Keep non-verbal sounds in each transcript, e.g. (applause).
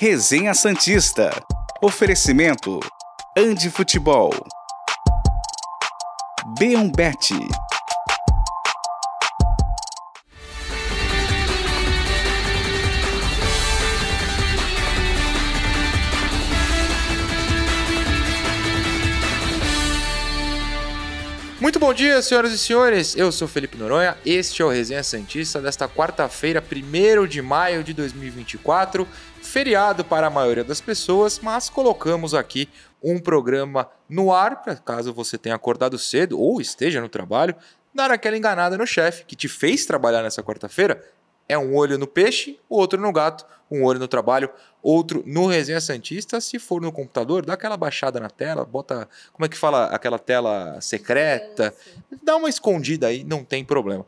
Resenha Santista. Oferecimento: Ande Futebol. Beombete. Muito bom dia, senhoras e senhores. Eu sou Felipe Noronha. Este é o Resenha Santista desta quarta-feira, 1 de maio de 2024. Feriado para a maioria das pessoas, mas colocamos aqui um programa no ar para caso você tenha acordado cedo ou esteja no trabalho, dar aquela enganada no chefe que te fez trabalhar nessa quarta-feira é um olho no peixe, o outro no gato, um olho no trabalho, outro no Resenha Santista. Se for no computador, dá aquela baixada na tela, bota. Como é que fala aquela tela secreta? Dá uma escondida aí, não tem problema.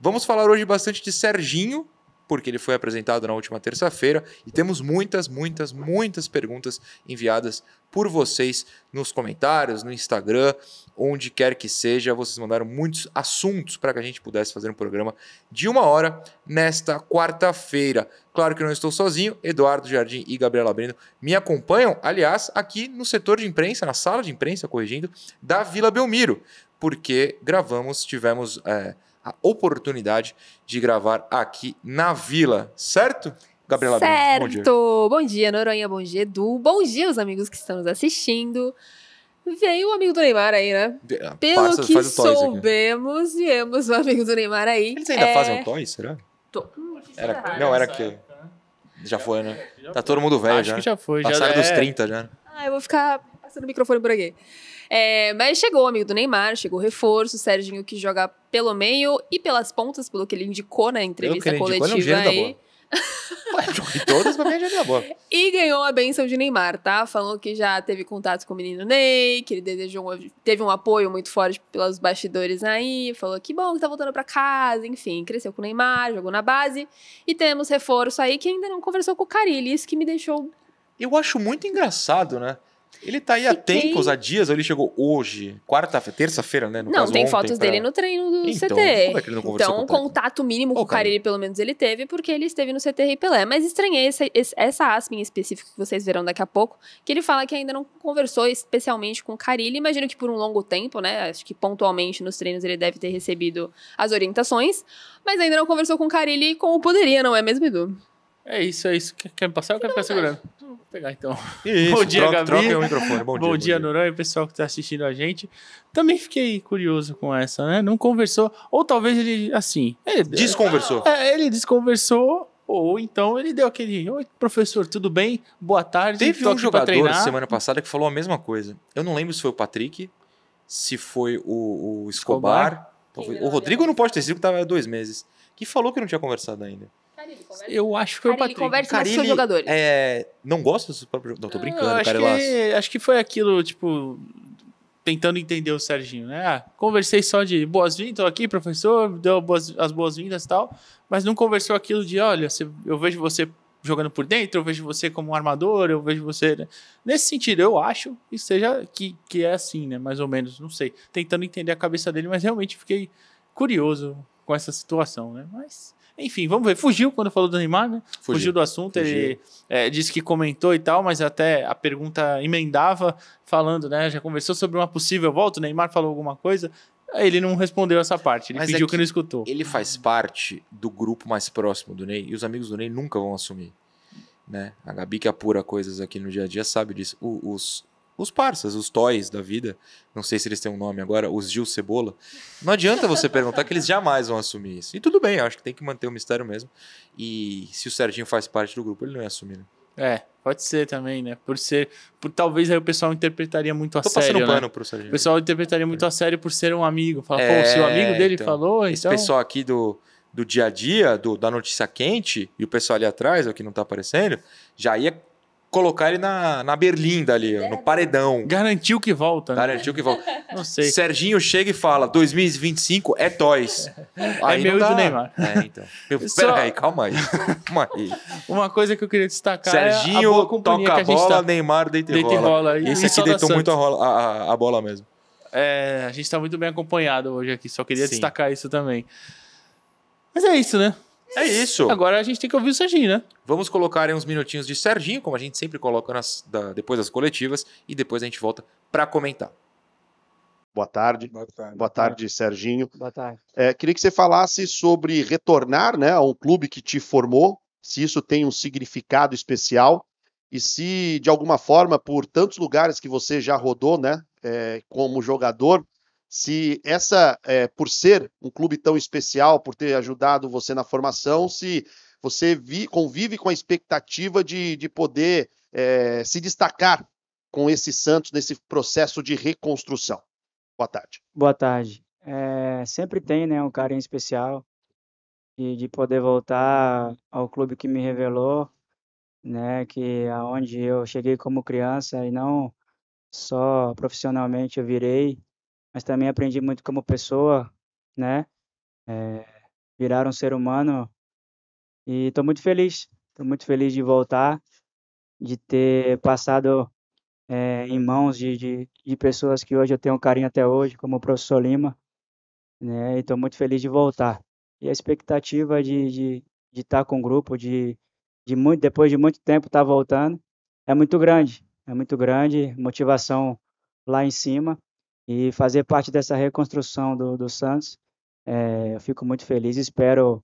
Vamos falar hoje bastante de Serginho, porque ele foi apresentado na última terça-feira e temos muitas, muitas, muitas perguntas enviadas por vocês nos comentários, no Instagram, onde quer que seja. Vocês mandaram muitos assuntos para que a gente pudesse fazer um programa de uma hora nesta quarta-feira. Claro que eu não estou sozinho, Eduardo Jardim e Gabriela Breno me acompanham, aliás, aqui no setor de imprensa, na sala de imprensa, corrigindo, da Vila Belmiro, porque gravamos, tivemos. É, a oportunidade de gravar aqui na Vila, certo? Gabriela Certo! Bem, bom, dia. bom dia, Noronha, bom dia, Edu. Bom dia, os amigos que estão nos assistindo. Veio o amigo do Neymar aí, né? Ah, Pelo Passa, que soubemos, aqui. viemos o amigo do Neymar aí. Eles ainda é... fazem o Toys, será? Tô... era, não, era que... Já foi, né? tá todo mundo velho já. Acho que né? já foi. Passaram tá já é... dos 30 já. Ah, eu vou ficar passando o microfone por aqui. É, mas chegou o amigo do Neymar, chegou reforço, Serginho que joga pelo meio e pelas pontas, pelo que ele indicou na entrevista que ele coletiva indicou, ele é aí. (laughs) Ué, joguei todas é (laughs) E ganhou a benção de Neymar, tá? Falou que já teve contato com o menino Ney, que ele desejou teve um apoio muito forte pelos bastidores aí. Falou que bom que tá voltando pra casa, enfim, cresceu com o Neymar, jogou na base. E temos reforço aí que ainda não conversou com o Carilli, isso que me deixou. Eu acho muito engraçado, né? Ele tá aí há tempos, há dias, ele chegou hoje, quarta-feira, terça-feira, né? não, caso, tem ontem, fotos pra... dele no treino do então, CT. Como é que ele não então, com o contato mínimo com o Carilli, pelo menos, ele teve, porque ele esteve no CT Rei Pelé. Mas estranhei essa, essa aspa em específico que vocês verão daqui a pouco, que ele fala que ainda não conversou especialmente com o Carilli. Imagino que por um longo tempo, né? Acho que pontualmente nos treinos ele deve ter recebido as orientações, mas ainda não conversou com o Carilli como poderia, não é mesmo, Edu? É isso, é isso. Quer, quer me passar ou quer ficar né? segurando? Vou pegar então. Isso, Bom dia, troca, Gabi. Troca o microfone. Bom, bom dia, dia, Noronha, pessoal que está assistindo a gente. Também fiquei curioso com essa, né? Não conversou. Ou talvez ele, assim. Ele, desconversou. É, ele desconversou. Ou então ele deu aquele. Oi, professor, tudo bem? Boa tarde. Teve um jogador semana passada que falou a mesma coisa. Eu não lembro se foi o Patrick, se foi o, o Escobar. Escobar. Talvez, o Rodrigo não pode ter sido que estava há dois meses. Que falou que não tinha conversado ainda. Carilli, Eu acho que foi Carilli, o Patrick. conversa Carilli, com seus jogadores. É, não gosta dos próprios... Não, tô brincando, eu acho que, acho que foi aquilo, tipo... Tentando entender o Serginho, né? Ah, conversei só de boas-vindas, tô aqui, professor, deu boas, as boas-vindas e tal, mas não conversou aquilo de, olha, eu vejo você jogando por dentro, eu vejo você como um armador, eu vejo você. Né? Nesse sentido, eu acho que seja que, que é assim, né? Mais ou menos, não sei. Tentando entender a cabeça dele, mas realmente fiquei curioso com essa situação, né? Mas enfim, vamos ver. Fugiu quando falou do Neymar, né? Fugiu, Fugiu do assunto. Fugiu. Ele é, disse que comentou e tal, mas até a pergunta emendava, falando, né? Já conversou sobre uma possível volta. O Neymar falou alguma coisa. Ele não respondeu essa parte, ele mas pediu é que, que não escutou. Ele faz parte do grupo mais próximo do Ney e os amigos do Ney nunca vão assumir. Né? A Gabi que apura coisas aqui no dia a dia sabe disso. O, os, os parças, os toys da vida, não sei se eles têm um nome agora, os Gil Cebola. Não adianta você perguntar que eles jamais vão assumir isso. E tudo bem, acho que tem que manter o mistério mesmo. E se o Serginho faz parte do grupo, ele não ia assumir, né? É, pode ser também, né? Por ser. Por, talvez aí o pessoal interpretaria muito Tô a sério. Tô passando um pano né? pro Serginho. O pessoal interpretaria muito a é. sério por ser um amigo. Fala, é, pô, se o amigo dele então, falou. Esse O então. pessoal aqui do, do dia a dia, do, da notícia quente, e o pessoal ali atrás, o que não tá aparecendo, já ia colocar ele na, na berlinda ali, é. no paredão. Garantiu que volta. Né? Garantiu que volta. (laughs) Não sei. Serginho chega e fala: 2025 é Toys. É. Aí é meu e do Neymar. É, então. (laughs) Só... aí, calma aí. Calma aí. (laughs) Uma coisa que eu queria destacar Serginho é a toca a, bola, tá... Neymar deita e rola. E esse aqui deitou muito a, rola, a, a, bola mesmo. É, a gente está muito bem acompanhado hoje aqui, só queria Sim. destacar isso também. Mas é isso, né? É isso. Agora a gente tem que ouvir o Serginho, né? Vamos colocar aí uns minutinhos de Serginho, como a gente sempre coloca nas, da, depois das coletivas, e depois a gente volta para comentar. Boa tarde. Boa tarde, Boa tarde Serginho. Boa tarde. É, queria que você falasse sobre retornar né, a um clube que te formou, se isso tem um significado especial e se, de alguma forma, por tantos lugares que você já rodou né, é, como jogador, se essa, é, por ser um clube tão especial, por ter ajudado você na formação, se você vi, convive com a expectativa de, de poder é, se destacar com esse Santos nesse processo de reconstrução. Boa tarde. Boa tarde. É, sempre tem né, um carinho especial de, de poder voltar ao clube que me revelou, né, que aonde eu cheguei como criança e não só profissionalmente eu virei mas também aprendi muito como pessoa, né? É, virar um ser humano. E estou muito feliz, estou muito feliz de voltar, de ter passado é, em mãos de, de, de, pessoas que hoje eu tenho um carinho até hoje, como o professor Lima, né? E estou muito feliz de voltar. E a expectativa de estar de, de tá com o grupo, de, de muito, depois de muito tempo estar tá voltando, é muito grande, é muito grande, motivação lá em cima e fazer parte dessa reconstrução do, do Santos. É, eu fico muito feliz, espero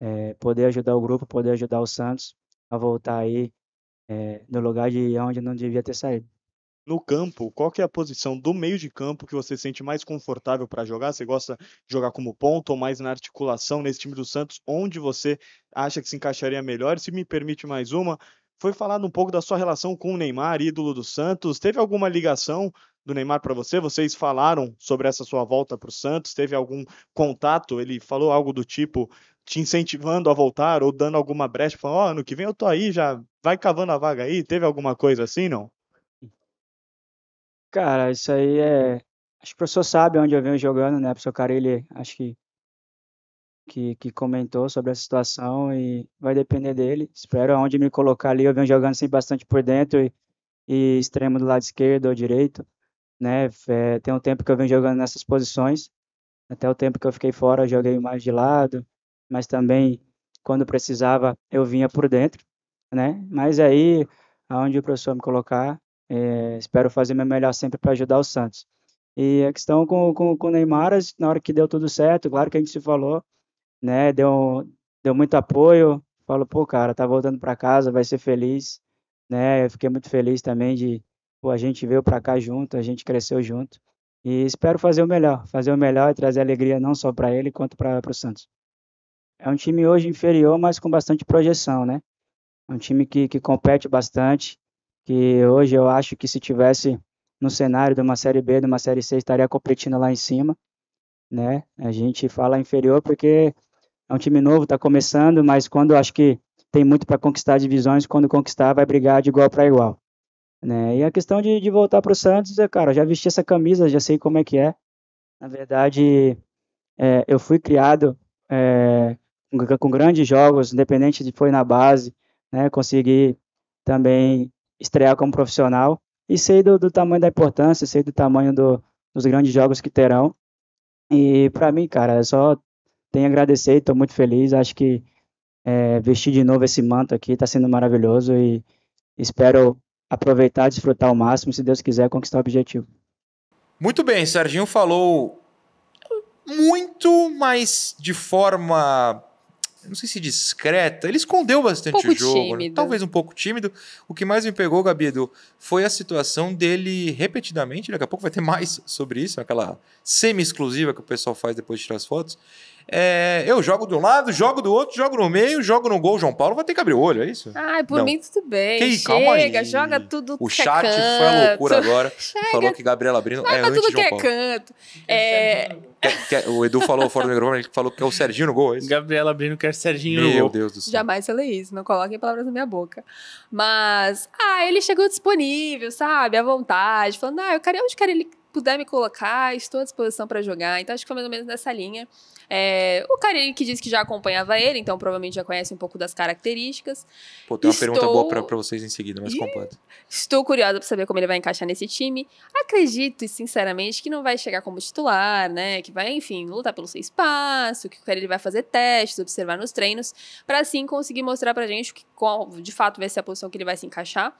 é, poder ajudar o grupo, poder ajudar o Santos a voltar aí é, no lugar de onde não devia ter saído. No campo, qual que é a posição do meio de campo que você sente mais confortável para jogar? Você gosta de jogar como ponto ou mais na articulação nesse time do Santos? Onde você acha que se encaixaria melhor? Se me permite mais uma, foi falado um pouco da sua relação com o Neymar, ídolo do Santos. Teve alguma ligação do Neymar para você? Vocês falaram sobre essa sua volta para o Santos? Teve algum contato? Ele falou algo do tipo te incentivando a voltar ou dando alguma brecha, falando, ó, oh, ano que vem eu tô aí, já vai cavando a vaga aí? Teve alguma coisa assim, não? Cara, isso aí é. Acho que o professor sabe onde eu venho jogando, né? O cara ele acho que, que, que comentou sobre a situação e vai depender dele. Espero onde me colocar ali. Eu venho jogando assim, bastante por dentro e, e extremo do lado esquerdo ou direito né? É, tem um tempo que eu venho jogando nessas posições. Até o tempo que eu fiquei fora, eu joguei mais de lado, mas também quando precisava eu vinha por dentro, né? Mas aí, aonde o professor me colocar, é, espero fazer meu melhor sempre para ajudar o Santos. E a questão com, com, com o Neymar, na hora que deu tudo certo, claro que a gente se falou, né? Deu, deu muito apoio. falou pô, cara, tá voltando para casa, vai ser feliz, né? Eu fiquei muito feliz também de Pô, a gente veio para cá junto, a gente cresceu junto. E espero fazer o melhor, fazer o melhor e trazer alegria não só para ele, quanto para o Santos. É um time hoje inferior, mas com bastante projeção, né? É um time que, que compete bastante, que hoje eu acho que se tivesse no cenário de uma Série B, de uma Série C, estaria competindo lá em cima, né? A gente fala inferior porque é um time novo, está começando, mas quando acho que tem muito para conquistar divisões, quando conquistar vai brigar de igual para igual. Né? E a questão de, de voltar para o Santos, é, cara, já vesti essa camisa, já sei como é que é. Na verdade, é, eu fui criado é, com, com, grandes jogos, independente de foi na base, né? Consegui também estrear como profissional e sei do, do tamanho da importância, sei do tamanho do, dos grandes jogos que terão. E para mim, cara, só tenho a agradecer, estou muito feliz. Acho que é, vestir de novo esse manto aqui está sendo maravilhoso e espero aproveitar, desfrutar ao máximo se Deus quiser, conquistar o objetivo. Muito bem, Serginho falou muito, mas de forma não sei se discreta. Ele escondeu bastante pouco o jogo, né? tímido. Né? talvez um pouco tímido. O que mais me pegou, Gabi Edu, foi a situação dele repetidamente. Daqui a pouco vai ter mais sobre isso, aquela semi-exclusiva que o pessoal faz depois de tirar as fotos. É, eu jogo de um lado, jogo do outro, jogo no meio, jogo no gol. João Paulo vai ter que abrir o olho, é isso? Ai, por não. mim tudo bem. Que, Chega, aí. joga tudo O é chat canto. foi a loucura agora. (laughs) Chega. Falou que Gabriela abrindo é antes João é Paulo. tudo que é canto. É... É, é, o Edu falou fora do microfone, ele falou que é o Serginho no gol, é isso? Gabriela abrindo quer Serginho Meu no gol. Meu Deus do céu. Jamais falei isso, não coloquem palavras na minha boca. Mas, ah, ele chegou disponível, sabe? À vontade, falando, ah, eu quero onde quer ele puder me colocar, estou à disposição para jogar. Então acho que foi mais ou menos nessa linha. É, o Karine que disse que já acompanhava ele, então provavelmente já conhece um pouco das características. Pô, tem uma Estou... pergunta boa para vocês em seguida, mas completa. Estou curiosa para saber como ele vai encaixar nesse time. Acredito, sinceramente, que não vai chegar como titular, né? Que vai, enfim, lutar pelo seu espaço, que o Karine vai fazer testes, observar nos treinos, para assim conseguir mostrar pra gente que, qual, de fato vai ser a posição que ele vai se encaixar.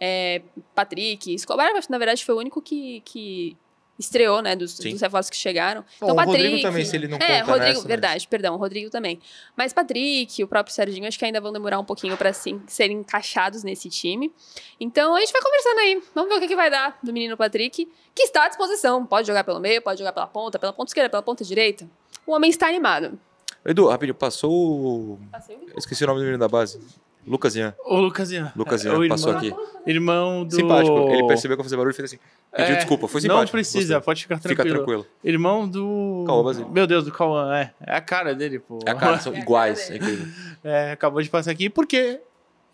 É, Patrick, Escobar, na verdade, foi o único que, que estreou, né? Dos, dos reforços que chegaram. Bom, então, Patrick. O Rodrigo também, se ele não É, Rodrigo, nessa, verdade, mas... perdão, o Rodrigo também. Mas Patrick, o próprio Serginho, acho que ainda vão demorar um pouquinho para assim, serem encaixados nesse time. Então a gente vai conversando aí. Vamos ver o que, que vai dar do menino Patrick, que está à disposição. Pode jogar pelo meio, pode jogar pela ponta, pela ponta esquerda, pela ponta direita. O homem está animado. Edu, rapidinho, passou. Passei o... Esqueci o nome do menino da base. Lucas Ian. É, o Lucas Ian. Lucas Ian, é, passou irmão, aqui. Irmão do... Simpático. Ele percebeu que eu fazia barulho e fez assim. Pediu é, desculpa, foi simpático. Não precisa, gostei. pode ficar tranquilo. Fica tranquilo. Irmão do... Cauã Basílio. Meu Deus, do Cauã, é. É a cara dele, pô. É a cara, são é iguais. É, é, acabou de passar aqui porque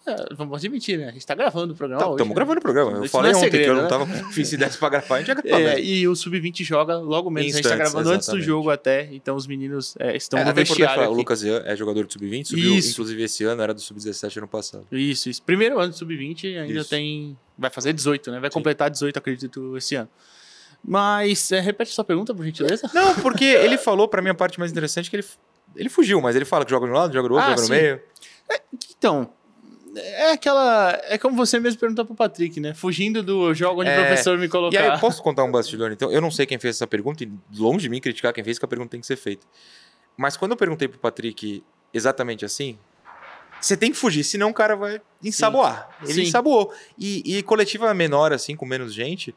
é, vamos admitir, né? A gente tá gravando o programa. Estamos tá, né? gravando o programa. Eu Isso é falei é ontem segredo, que eu não né? tava. Né? Fiz (laughs) se desse pra gravar, a gente ia gravar. É, e o Sub-20 joga logo menos. Instantes, a gente tá gravando exatamente. antes do jogo até. Então os meninos é, estão é, vestiário. O Lucas Ian é jogador do Sub-20, subiu isso. inclusive esse ano, era do Sub-17 ano passado. Isso, isso. Primeiro ano do Sub-20, ainda isso. tem. Vai fazer 18, né? Vai Sim. completar 18, acredito, esse ano. Mas é, repete sua pergunta, por gentileza. Não, porque (laughs) ele falou, pra mim, a parte mais interessante, que ele, ele fugiu, mas ele fala que joga de um lado, joga do outro, ah, joga no meio. meio. então, é aquela. É como você mesmo perguntou pro Patrick, né? Fugindo do jogo onde é... o professor me colocou. E aí, eu posso contar um bastidor, então? Eu não sei quem fez essa pergunta, e longe de mim criticar quem fez, que a pergunta tem que ser feita. Mas quando eu perguntei pro Patrick exatamente assim, você tem que fugir, senão o cara vai ensaboar. Sim. Ele Sim. ensaboou. E, e coletiva menor, assim, com menos gente,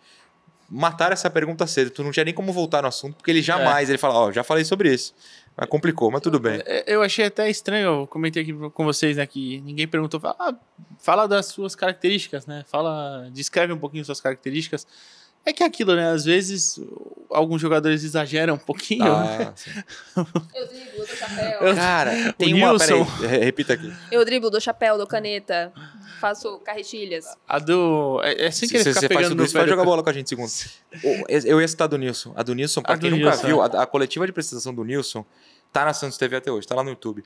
mataram essa pergunta cedo. Tu não tinha nem como voltar no assunto, porque ele é. jamais, é. ele fala, ó, oh, já falei sobre isso. Ah, complicou, mas tudo bem. É, eu achei até estranho, eu comentei aqui com vocês, né, que ninguém perguntou, fala, ah, fala das suas características, né? Fala, descreve um pouquinho suas características. É que é aquilo, né? Às vezes alguns jogadores exageram um pouquinho. Ah, né? (laughs) eu driblo, dou chapéu. Cara, (laughs) tem o uma. Peraí, repita aqui. Eu driblo, dou chapéu, dou caneta, faço carretilhas. A do. É, é assim sem querer ficar você pegando no. Você vai jogar bola com a gente segundo. (laughs) Eu ia citar a do Nilson. A do Nilson, pra a quem nunca Nilson. viu, a, a, coletiva de precisão do Nilson tá na Santos TV até hoje, tá lá no YouTube.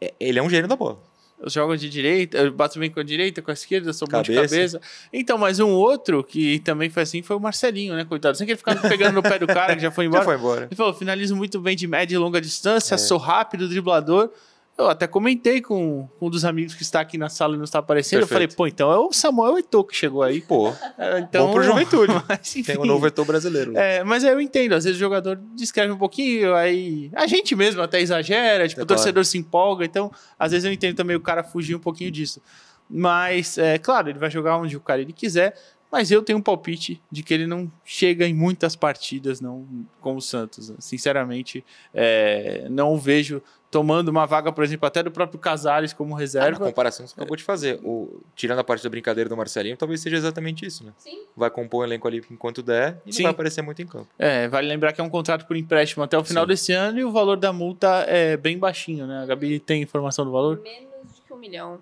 É, ele é um gênio da bola. Eu jogo de direita, eu bato bem com a direita, com a esquerda, sou cabeça. bom de cabeça. Então, mas um outro que também foi assim foi o Marcelinho, né, coitado? Sem que ele ficava pegando no pé do cara que já foi (laughs) embora. Já foi embora. Ele falou: finalizo muito bem de média e longa distância, é. sou rápido, driblador. Eu até comentei com, um dos amigos que está aqui na sala e não está aparecendo. Perfeito. Eu falei, pô, então é o Samuel Eto'o que chegou aí. Pô, (laughs) é, então, bom pro Juventude. (laughs) Mas, enfim, Tem o um novo Eto'o brasileiro. Né? É, mas eu entendo. Às vezes o jogador descreve um pouquinho, aí a gente mesmo até exagera, tipo, é o torcedor claro. se empolga. Então, às vezes eu entendo também o cara fugir um pouquinho disso. Mas, é claro, ele vai jogar onde o cara ele quiser. Mas eu tenho um palpite de que ele não chega em muitas partidas, não, como o Santos. Né? Sinceramente, é, não vejo tomando uma vaga, por exemplo, até do próprio Casares como reserva. Ah, na comparação que você é. acabou de fazer, o, tirando a parte da brincadeira do Marcelinho, talvez seja exatamente isso, né? Sim. Vai compor o um elenco ali enquanto der e Sim. não vai aparecer muito em campo. É, vale lembrar que é um contrato por empréstimo até o final Sim. desse ano e o valor da multa é bem baixinho, né? A Gabi tem informação do valor? Menos de que um milhão.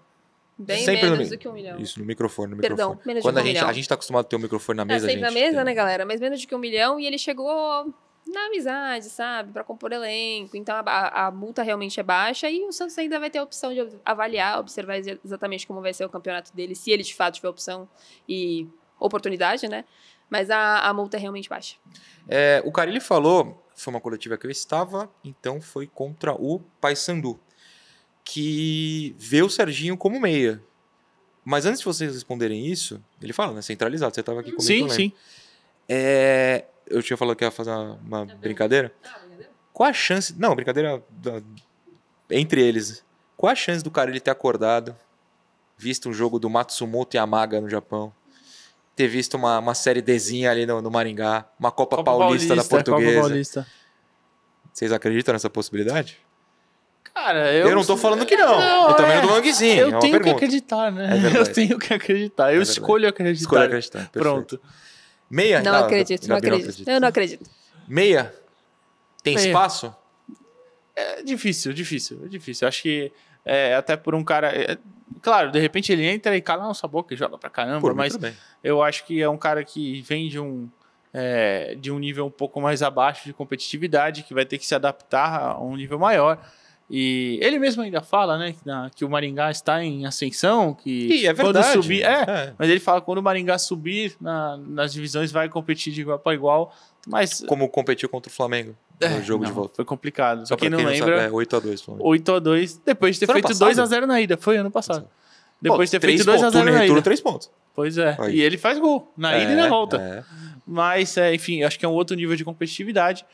Bem sempre menos no, do que um milhão. Isso, no microfone, no Perdão, microfone. menos Quando de um a gente, milhão. A gente tá acostumado a ter o um microfone na tá, mesa, sempre gente, na mesa, tem... né, galera? Mas menos de que um milhão e ele chegou na amizade, sabe? Para compor elenco. Então a, a, multa realmente é baixa e o Santos ainda vai ter a opção de avaliar, observar exatamente como vai ser o campeonato dele, se ele de fato tiver opção e oportunidade, né? Mas a, a multa é realmente baixa. É, o Carilli falou, foi uma coletiva que eu estava, então foi contra o Paysandu, que vê o Serginho como meia. Mas antes de vocês responderem isso, ele fala, né? Centralizado, você estava aqui comentando. Sim, né? sim. É, eu tinha falado que ia fazer uma, uma é brincadeira. Ah, brincadeira? Qual a chance. Não, brincadeira da, entre eles. Qual a chance do cara ele ter acordado, visto um jogo do Matsumoto e Amaga no Japão, ter visto uma, uma série Dzinha ali no, no Maringá, uma Copa, Copa Paulista, Paulista, da Portuguesa? Copa Paulista. Vocês acreditam nessa possibilidade? Cara, eu. Eu não tô falando que não. não eu também é... não tô falando que sim. Eu é tenho pergunta. que acreditar, né? É (laughs) eu tenho que acreditar. Eu é escolho acreditar. Escolho acreditar. Perfeito. Pronto. Meia? Não, não acredito, não acredito. não acredito. Eu não acredito. Meia? Tem Meia. espaço? É difícil, difícil, é difícil. Acho que é, até por um cara. É, claro, de repente ele entra e cala nossa boca e joga pra caramba, por mas eu acho que é um cara que vem de um, é, de um nível um pouco mais abaixo de competitividade, que vai ter que se adaptar a um nível maior. E ele mesmo ainda fala, né, que, o Maringá está em ascensão, que e é verdade, quando subir, é, é, mas ele fala que quando o Maringá subir na, nas divisões vai competir de igual para igual, mas como competiu contra o Flamengo no é, jogo não, de volta. Foi complicado. Só para quem, quem não lembra, sabe, é 8 a 2, Flamengo. 8 a 2, depois de ter foi feito 2 a 0 na ida, foi ano passado. Exato. Depois Pô, de ter feito 2 a 0 na ida. três pontos. Pois é. Aí. E ele faz gol na ida e na é, volta. É. Mas é, enfim, acho que é um outro nível de competitividade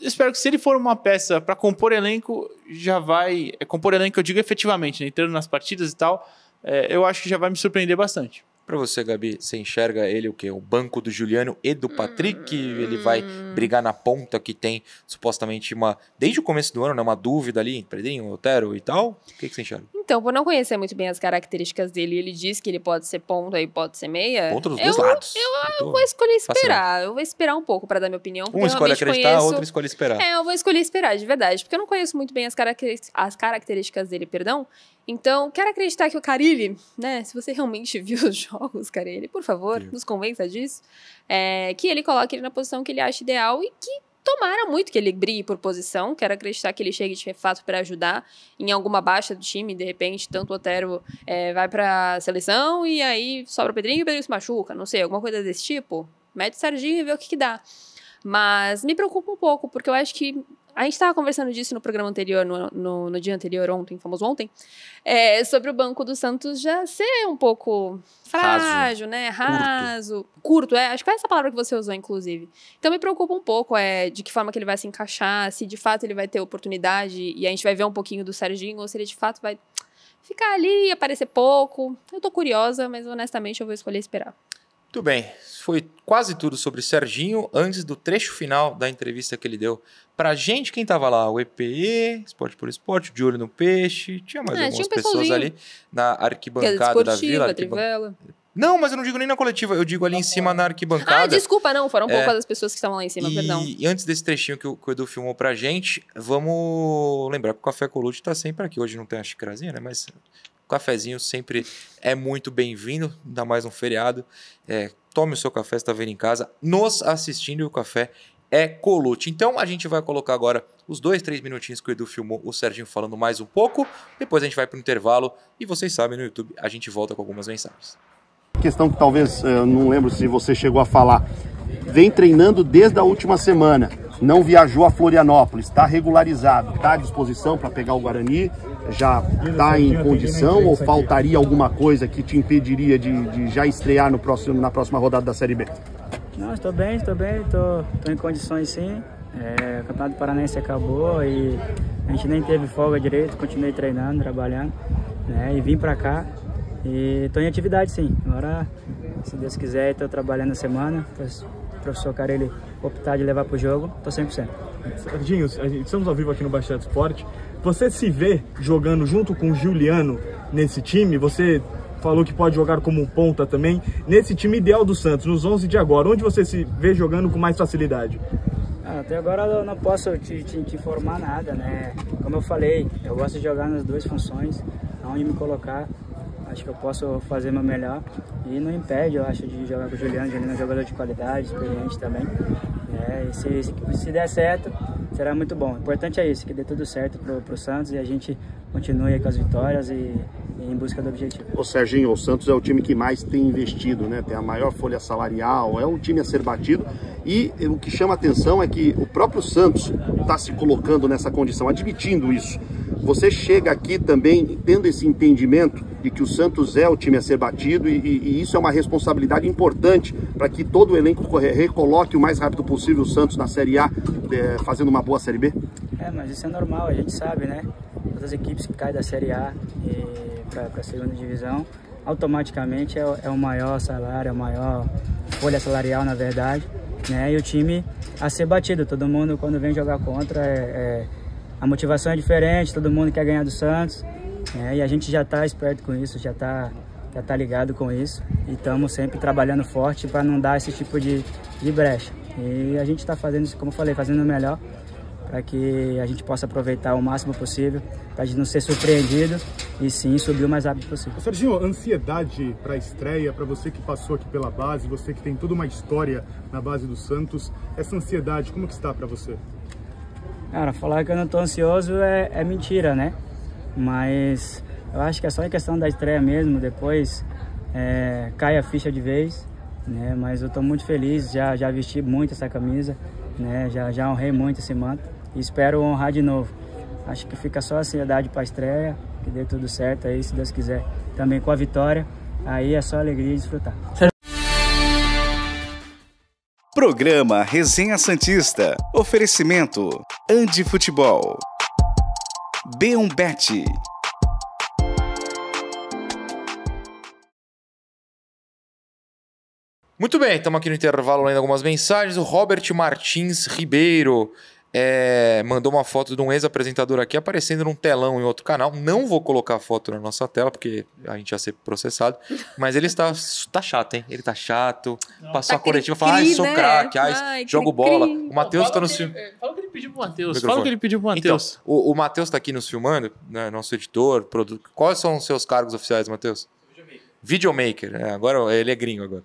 espero que se ele for uma peça para compor elenco, já vai. É, compor elenco, eu digo efetivamente, né, entrando nas partidas e tal, é, eu acho que já vai me surpreender bastante. Para você, Gabi, você enxerga ele o quê? O banco do Juliano e do Patrick? Hum... Ele vai brigar na ponta que tem supostamente uma. Desde o começo do ano, né? Uma dúvida ali, Pedrinho, Otero e tal? O que, que você enxerga? Então, por não conhecer muito bem as características dele, ele diz que ele pode ser ponta e pode ser meia. Ponto dos eu, dois lados. Eu, eu vou escolher tá esperar. Fascinante. Eu vou esperar um pouco para dar minha opinião. Um escolhe acreditar, conheço... outro escolhe esperar. É, eu vou escolher esperar, de verdade, porque eu não conheço muito bem as, as características dele, perdão. Então, quero acreditar que o Carilli, né, se você realmente (laughs) viu os jogos, Carilli, por favor, Sim. nos convença disso, é, que ele coloque ele na posição que ele acha ideal e que tomara muito que ele brigue por posição. Quero acreditar que ele chegue de fato para ajudar em alguma baixa do time. De repente, tanto o Otero é, vai para a seleção e aí sobra o Pedrinho e o Pedrinho se machuca. Não sei, alguma coisa desse tipo. Mete o Serginho e vê o que, que dá. Mas me preocupa um pouco, porque eu acho que a gente estava conversando disso no programa anterior, no, no, no dia anterior, ontem, famoso ontem, é, sobre o Banco do Santos já ser um pouco frágil, né? Raso, curto. curto. é. Acho que é essa palavra que você usou, inclusive. Então me preocupa um pouco é, de que forma que ele vai se encaixar, se de fato ele vai ter oportunidade e a gente vai ver um pouquinho do Serginho, ou se ele de fato vai ficar ali, e aparecer pouco. Eu tô curiosa, mas honestamente eu vou escolher esperar. Muito bem, foi quase tudo sobre Serginho antes do trecho final da entrevista que ele deu pra gente, quem tava lá, o EPE, Esporte por Esporte, De Olho no Peixe, tinha mais é, algumas tinha um pessoas ali na é arquibancada da Vila. Arquiban... Não, mas eu não digo nem na coletiva, eu digo ali em cima na arquibancada. Ah, desculpa, não, foram um é, poucas as pessoas que estavam lá em cima, e, perdão. E antes desse trechinho que o, que o, Edu filmou pra gente, vamos lembrar que o Café Colute tá sempre aqui. Hoje não tem a xicrazinha, né? Mas cafezinho sempre é muito bem-vindo, ainda mais um feriado. É, tome o seu café, está vendo em casa, nos assistindo e o café é colute. Então a gente vai colocar agora os dois, três minutinhos que o Edu filmou, o Serginho falando mais um pouco. Depois a gente vai para o intervalo e vocês sabem, no YouTube a gente volta com algumas mensagens. Questão que talvez, eh, eu não lembro se você chegou a falar, vem treinando desde a última semana, não viajou a Florianópolis, está regularizado, está à disposição para pegar o Guarani, já está em condição ou faltaria alguma coisa que te impediria de, de, já estrear no próximo, na próxima rodada da Série B? Não, estou bem, estou bem, estou, em condições sim. É, o Campeonato Paranaense acabou e a gente nem teve folga direito, continuei treinando, trabalhando né, e vim para cá. E estou em atividade sim. Agora, se Deus quiser, estou trabalhando a semana. O professor ele, optar de levar para o jogo, estou 100%. Sardinhos, estamos ao vivo aqui no Baixada Esporte. Você se vê jogando junto com o Juliano nesse time? Você falou que pode jogar como ponta também. Nesse time ideal do Santos, nos 11 de agora, onde você se vê jogando com mais facilidade? Ah, até agora eu não posso te, te, te, informar nada, né? Como eu falei, eu gosto de jogar nas duas funções, aonde me colocar acho que eu posso fazer meu melhor e não impede, eu acho, de jogar com o Juliano. O Juliano é um jogador de qualidade, experiente também. É, e se, se, se der certo, será muito bom. O importante é isso, que dê tudo certo para o Santos e a gente continue com as vitórias e, e, em busca do objetivo. Ô Serginho, o Santos é o time que mais tem investido, né? Tem a maior folha salarial, é um time a ser batido. E o que chama atenção é que o próprio Santos está se colocando nessa condição, admitindo isso. Você chega aqui também tendo esse entendimento de que o Santos é o time a ser batido e, e isso é uma responsabilidade importante para que todo o elenco recoloque o mais rápido possível o Santos na Série A, é, fazendo uma boa Série B? É, mas isso é normal, a gente sabe, né? Todas as equipes que caem da Série A para a segunda divisão, automaticamente é, é o maior salário, é o maior folha salarial, na verdade, né? E o time a ser batido, todo mundo quando vem jogar contra é, é a motivação é diferente, todo mundo quer ganhar do Santos. É, e a gente já está esperto com isso, já está já tá ligado com isso. E estamos sempre trabalhando forte para não dar esse tipo de, de brecha. E a gente está fazendo isso, como eu falei, fazendo o melhor para que a gente possa aproveitar o máximo possível, para a gente não ser surpreendido e sim subir o mais rápido possível. Serginho, ansiedade para a estreia, para você que passou aqui pela base, você que tem toda uma história na base do Santos, essa ansiedade como que está para você? Cara, falar que eu não tô ansioso é, é mentira, né? Mas eu acho que é só em questão da estreia mesmo, depois é, cai a ficha de vez, né? Mas eu tô muito feliz, já, já vesti muito essa camisa, né? Já, já honrei muito esse manto e espero honrar de novo. Acho que fica só a ansiedade pra estreia, que dê tudo certo aí, se Deus quiser. Também com a vitória, aí é só alegria e desfrutar. Programa Resenha Santista. Oferecimento: Andi Futebol. b Bet. Muito bem, estamos aqui no intervalo lendo algumas mensagens. O Robert Martins Ribeiro é, mandou uma foto de um ex-apresentador aqui aparecendo num telão em outro canal. Não vou colocar a foto na nossa tela, porque a gente ia ser processado. Mas ele está tá chato, hein? Ele está chato. Não. Passou tá a coletiva e falou: ai, sou né? craque, ai, ai, jogo bola. O Matheus está nos filmando Fala o que ele pediu pro Matheus. Fala o que ele pediu pro então, Matheus. Então, o, o Matheus está aqui nos filmando, né? nosso editor, produto. Quais são os seus cargos oficiais, Matheus? Videomaker. Videomaker. É, agora ele é gringo agora.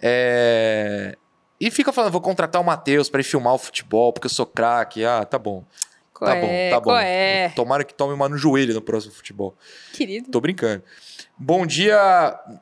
É. E fica falando, vou contratar o Matheus para ir filmar o futebol, porque eu sou craque. Ah, tá bom. Tá qual é, tá bom, tá bom. É? Tomara que tome uma no joelho no próximo futebol. Querido. Tô brincando. Bom dia,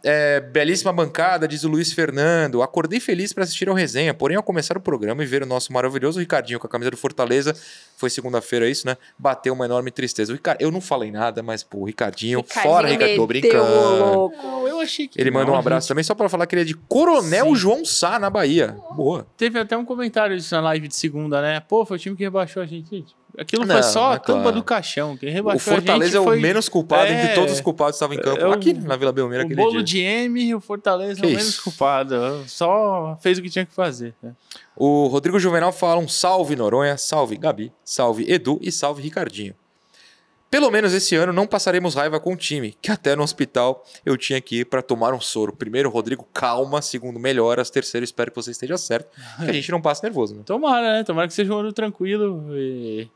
é, belíssima bancada, diz o Luiz Fernando. Acordei feliz para assistir ao resenha, porém, ao começar o programa e ver o nosso maravilhoso Ricardinho com a camisa do Fortaleza, foi segunda-feira isso, né? Bateu uma enorme tristeza. Ricard... Eu não falei nada, mas, pô, o Ricardinho, Ricardinho fora, Ricardinho, tô brincando. Não, eu achei que. Ele não, manda um abraço gente... também, só para falar que ele é de Coronel Sim. João Sá, na Bahia. Boa. Teve até um comentário disso na live de segunda, né? Pô, foi o time que rebaixou a gente. gente. Aquilo não, foi só é a tampa do caixão. Quem rebaixou o Fortaleza é o foi... menos culpado é... entre todos os culpados que estavam em é campo. É o... Aqui na Vila Belmiro, aquele dia. O bolo de M e o Fortaleza que é o menos culpado. Só fez o que tinha que fazer. Né? O Rodrigo Juvenal fala um salve Noronha, salve Gabi, salve Edu e salve Ricardinho. Pelo menos esse ano não passaremos raiva com o time, que até no hospital eu tinha que ir para tomar um soro. Primeiro, Rodrigo, calma. Segundo, melhoras. Terceiro, espero que você esteja certo. Que a é. gente não passe nervoso, né? Tomara, né? Tomara que seja um ano tranquilo. E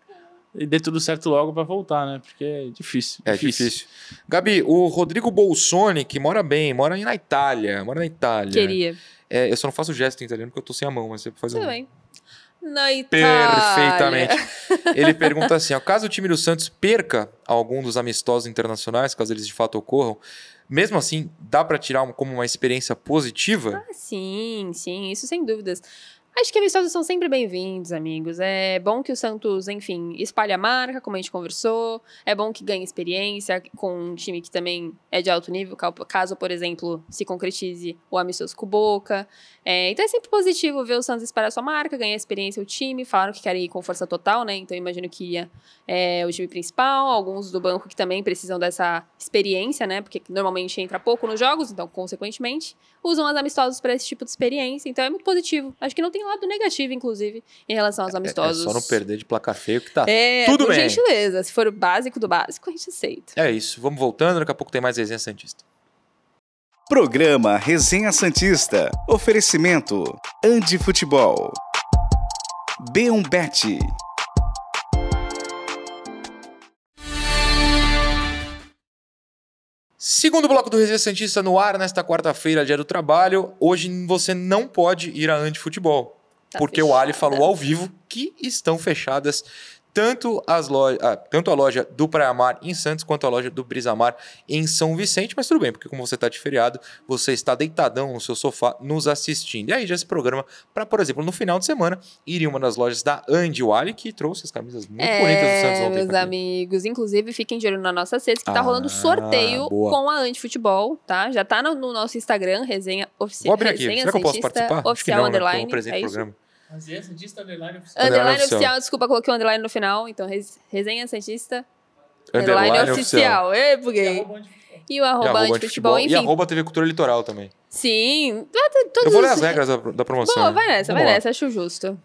e dê tudo certo logo para voltar, né? Porque é difícil. É difícil. difícil. Gabi, o Rodrigo Bolsoni, que mora bem, mora na Itália, mora na Itália. Queria. É, eu só não faço gesto em italiano porque eu tô sem a mão, mas você faz Tudo um... bem. Na Itália. Perfeitamente. Ele pergunta (laughs) assim: ó, caso o time do Santos perca algum dos amistosos internacionais, caso eles de fato ocorram, mesmo assim, dá para tirar como uma experiência positiva? Ah, sim, sim, isso sem dúvidas. Acho que amistosos são sempre bem-vindos, amigos. É bom que o Santos, enfim, espalhe a marca, como a gente conversou. É bom que ganhe experiência com um time que também é de alto nível, caso, por exemplo, se concretize o amistoso com o Boca. É, então é sempre positivo ver o Santos espalhar sua marca, ganhar experiência, o time. Falaram que querem ir com força total, né? Então imagino que ia é, o time principal, alguns do banco que também precisam dessa experiência, né? Porque normalmente entra pouco nos jogos, então, consequentemente, usam as amistosas para esse tipo de experiência. Então é muito positivo. Acho que não tem lado negativo, inclusive, em relação aos amistosos. É, é só não perder de placar feio que tá é, tudo bem. gentileza, se for o básico do básico, a gente aceita. É isso, vamos voltando, daqui a pouco tem mais Resenha Santista. Programa Resenha Santista. Oferecimento Andi Futebol. B1 Bet. Segundo bloco do Resenha Santista no ar nesta quarta-feira, dia do trabalho. Hoje você não pode ir a andi futebol Tá porque fechada. o Ali falou ao vivo que estão fechadas tanto, as loja, ah, tanto a loja do Praia Mar em Santos quanto a loja do Brisamar em São Vicente, mas tudo bem, porque como você está de feriado, você está deitadão no seu sofá nos assistindo. E aí já se programa para, por exemplo, no final de semana, ir em uma das lojas da Andy Wally, que trouxe as camisas muito é, bonitas do Santos ontem. meus amigos, inclusive fiquem de olho na nossa sede que está ah, rolando sorteio boa. com a Andy Futebol, tá? Já está no, no, nosso Instagram, resenha oficial. Vou abrir aqui, será que eu posso participar? Oficial, não, né, underline, né, eu é programa. Resenha Santista Underline Oficial. Underline, underline oficial. desculpa, coloquei o um underline no final. Então, Resenha Santista Underline, underline Oficial. oficial. E o arroba, e arroba de futebol, enfim. E arroba TV Cultura Litoral também. Sim. Tá, tá, todos Eu vou ler as regras da, da promoção. Boa, né? vai nessa, Vamos vai lá. nessa, acho justo.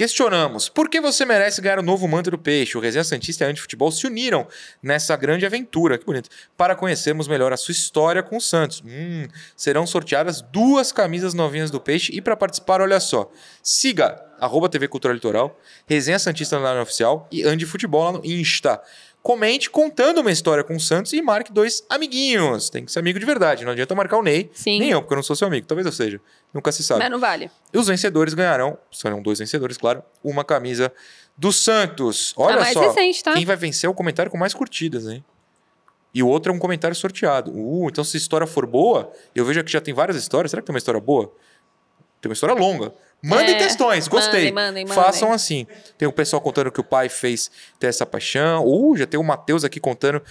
Questionamos: por que você merece ganhar o novo manto do peixe? O Resenha Santista e a Antifutebol se uniram nessa grande aventura. Que bonito. Para conhecermos melhor a sua história com o Santos. Hum, serão sorteadas duas camisas novinhas do peixe. E para participar, olha só: siga arroba TV Cultura Litoral, Resenha Santista na no oficial e Andy Futebol lá no Insta comente contando uma história com o Santos e marque dois amiguinhos. Tem que ser amigo de verdade. Não adianta marcar o Ney, Sim. nem eu, porque eu não sou seu amigo. Talvez eu seja. Nunca se sabe. Mas não vale. E os vencedores ganharão, serão dois vencedores, claro, uma camisa do Santos. Olha só, recente, tá? quem vai vencer é o comentário com mais curtidas, hein? E o outro é um comentário sorteado. Uh, então se a história for boa, eu vejo que já tem várias histórias. Será que tem uma história boa? Tem uma história longa. Mandem é, gostei. Mandem, mandem, mandem. Façam assim. Tem o um pessoal contando que o pai fez ter essa paixão. Uh, já tem o Matheus aqui contando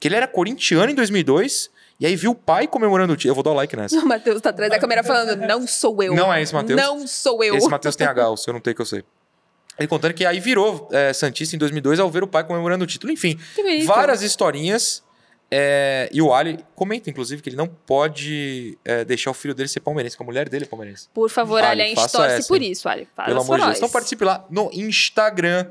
que ele era corintiano em 2002. E aí viu o pai comemorando o título. Eu vou dar o like nessa. (laughs) O Matheus tá atrás da câmera falando, não sou eu. Não é esse Matheus. Não sou eu. Esse Matheus tem (laughs) H, o seu não tem que eu sei. Ele contando que aí virou é, Santista em 2002 ao ver o pai comemorando o título. Enfim, várias historinhas é, e o Ali comenta, inclusive, que ele não pode é, deixar o filho dele ser palmeirense, que a mulher dele é palmeirense. Por favor, Ali, Ali torce por isso, Ali. Fala Pelo amor de Deus. Então participe lá no Instagram.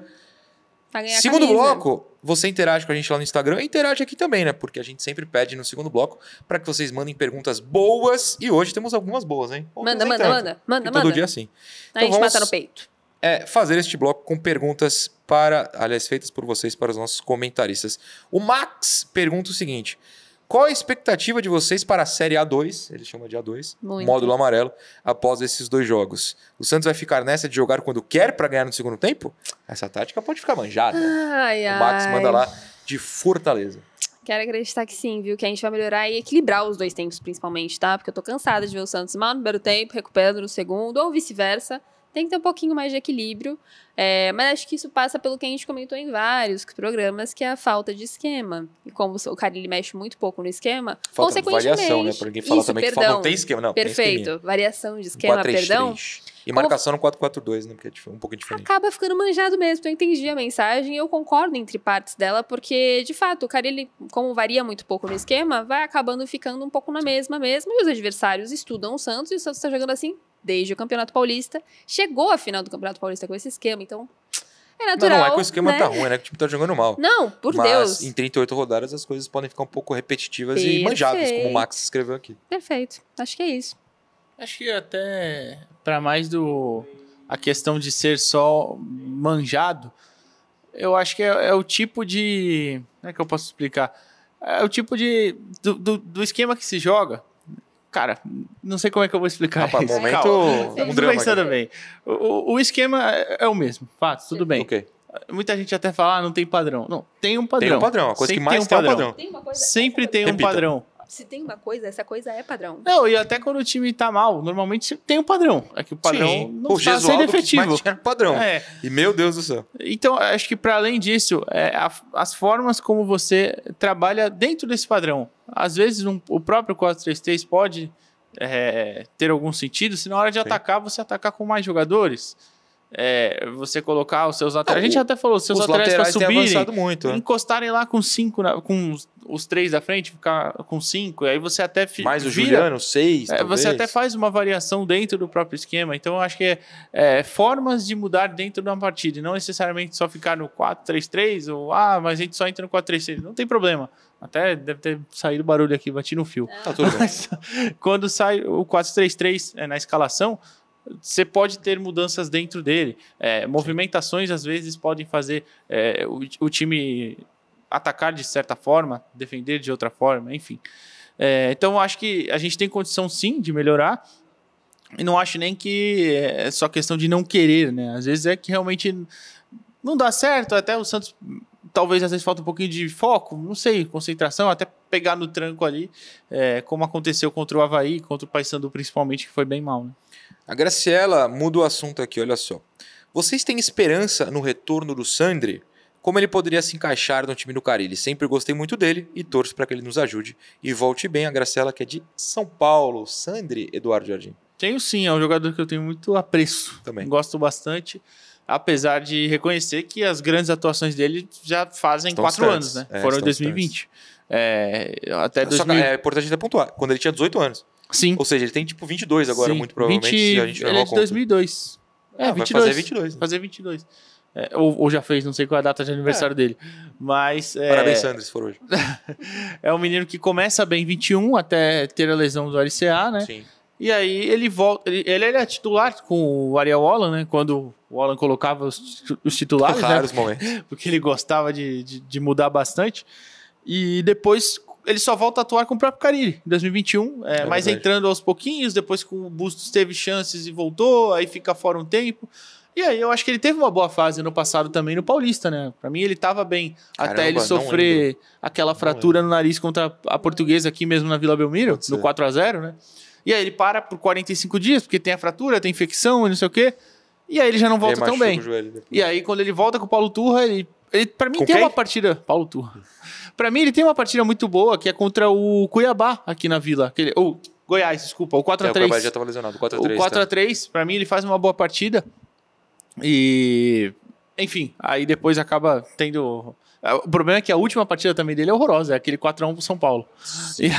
Segundo camisa. bloco, você interage com a gente lá no Instagram e interage aqui também, né? Porque a gente sempre pede no segundo bloco para que vocês mandem perguntas boas. E hoje temos algumas boas, hein? manda, manda, manda, manda, manda. Todo dia é assim. Então a gente vamos... mata no peito é fazer este bloco com perguntas para, aliás, feitas por vocês para os nossos comentaristas. O Max pergunta o seguinte: qual a expectativa de vocês para a Série A2, ele chama de A2, Muito. módulo amarelo, após esses dois jogos? O Santos vai ficar nessa de jogar quando quer para ganhar no segundo tempo? Essa tática pode ficar manjada. Ai, o Max manda lá de Fortaleza. Quero acreditar que sim, viu? Que a gente vai melhorar e equilibrar os dois tempos, principalmente, tá? Porque eu tô cansada de ver o Santos mal no primeiro tempo, recuperando no segundo, ou vice-versa tem que ter um pouquinho mais de equilíbrio, é, mas acho que isso passa pelo que a gente comentou em vários programas, que é a falta de esquema. E como o cara ele mexe muito pouco no esquema, falta consequentemente... variação, né? Porque fala também perdão, que fala, não tem esquema, não. Perfeito, variação de esquema, 4, 3, perdão. 3. E marcação como... no 4-4-2, né? Porque é um pouco diferente. Acaba ficando manjado mesmo. Então, eu entendi a mensagem eu concordo entre partes dela, porque, de fato, o cara, ele, como varia muito pouco no esquema, vai acabando ficando um pouco na mesma mesmo. E os adversários estudam o Santos e o Santos está jogando assim desde o Campeonato Paulista, chegou à final do Campeonato Paulista com esse esquema, então é natural. Não, não é que o esquema né? tá ruim, é que o time tá jogando mal. Não, por Mas, Deus. em 38 rodadas as coisas podem ficar um pouco repetitivas Perfeito. e manjadas, como o Max escreveu aqui. Perfeito, acho que é isso. Acho que até para mais do a questão de ser só manjado, eu acho que é, é o tipo de. Como é que eu posso explicar? É o tipo de. do, do, do esquema que se joga Cara, não sei como é que eu vou explicar ah, isso. Momento, Calma. Um drama pensando aqui. bem. O, o, esquema é, é o mesmo, fato, tudo bem. Okay. Muita gente até fala, ah, não tem padrão. Não, tem um padrão. Tem um padrão, a coisa Sempre que mais tem um padrão. Tem é padrão. Tem uma coisa... Sempre tem Repita. um padrão. Se tem uma coisa, essa coisa é padrão. Não, e até quando o time tá mal, normalmente tem um padrão. É que o padrão Sim. não está sendo efetivo. Que padrão. É. E meu Deus do céu. Então, acho que para além disso, é, a, as formas como você trabalha dentro desse padrão. Às vezes, um, o próprio 4-3-3 pode é, ter algum sentido se na hora de Sim. atacar, você atacar com mais jogadores é, você colocar os seus laterais. Não, a gente até falou, os seus os laterais, laterais para subirem, muito, né? encostarem lá com cinco, na, com os três da frente, ficar com cinco, aí você até mais o vira, Juliano seis. É, você até faz uma variação dentro do próprio esquema. Então eu acho que é, é formas de mudar dentro de uma partida, e não necessariamente só ficar no 4-3-3 ou ah, mas a gente só entra no 4-3-3. Não tem problema. Até deve ter saído barulho aqui, bati no fio. Tá tudo bem. (laughs) Quando sai o 4-3-3 é, na escalação, você pode ter mudanças dentro dele. É, movimentações às vezes podem fazer é, o, o, time atacar de certa forma, defender de outra forma, enfim. É, então acho que a gente tem condição sim de melhorar. E não acho nem que é só questão de não querer, né? Às vezes é que realmente não dá certo, até o Santos talvez às vezes falta um pouquinho de foco, não sei, concentração, até pegar no tranco ali, é, como aconteceu contra o Havaí, contra o Paysandu principalmente, que foi bem mal, né? A Graciela muda o assunto aqui, olha só. Vocês têm esperança no retorno do Sandri? Como ele poderia se encaixar no time do Carilli? Sempre gostei muito dele e torço para que ele nos ajude e volte bem. A Graciela, que é de São Paulo. Sandri, Eduardo Jardim. Tenho sim, é um jogador que eu tenho muito apreço. Também. Gosto bastante apesar de reconhecer que as grandes atuações dele já fazem estão quatro anos, né? É, Foram em 2020. É, até 2000... É importante até pontuar, quando ele tinha 18 anos. Sim. Ou seja, ele tem tipo 22 agora, Sim. muito provavelmente. 20... a gente ele é de 2002. É, ah, 22. fazer 22. Né? Fazer 22. É, ou, ou, já fez, não sei qual é a data de aniversário é. dele. Mas. É... Parabéns, Sandro, se for hoje. (laughs) é um menino que começa bem 21 até ter a lesão do LCA, né? Sim. E aí ele volta. Ele, ele era é titular com o Ariel Wallan, né? Quando o Wallan colocava os, os titulares. Raros né? momentos. (laughs) Porque ele gostava de, de, de mudar bastante. E depois ele só volta a atuar com o próprio Carille em 2021, é, é mas verdade. entrando aos pouquinhos, depois que o Bustos teve chances e voltou, aí fica fora um tempo. E aí eu acho que ele teve uma boa fase no passado também no Paulista, né? Para mim ele tava bem Caramba, até ele sofrer aquela fratura no nariz contra a Portuguesa aqui mesmo na Vila Belmiro, no 4 a 0, né? E aí ele para por 45 dias, porque tem a fratura, tem infecção e não sei o quê. E aí ele já não volta tão bem. E aí quando ele volta com o Paulo Turra, ele ele, pra mim, Com tem quem? uma partida. Paulo Turra. Pra mim, ele tem uma partida muito boa que é contra o Cuiabá aqui na vila. Aquele, ou Goiás, desculpa. O 4x3. É, o já tava lesionado. 4 o 4x3, tá. pra mim, ele faz uma boa partida. E. Enfim, aí depois acaba tendo. Ah, o problema é que a última partida também dele é horrorosa, é aquele 4x1 pro São Paulo. E aí,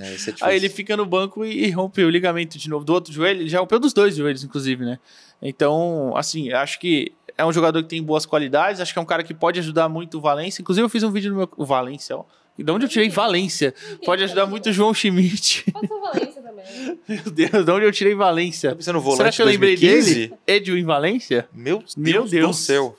é, é aí, ele fica no banco e, e rompe o ligamento de novo do outro joelho, ele já rompeu dos dois joelhos, inclusive, né? Então, assim, acho que é um jogador que tem boas qualidades, acho que é um cara que pode ajudar muito o Valência. Inclusive, eu fiz um vídeo no meu. O Valência, ó. De onde eu tirei Valência? Pode ajudar muito o João Schmidt. (laughs) Pode ser Valência também. Meu Deus, de onde eu tirei Valência? Tá pensando no volante Será que eu lembrei dele? Edwin Valência? Meu Deus, meu Deus do céu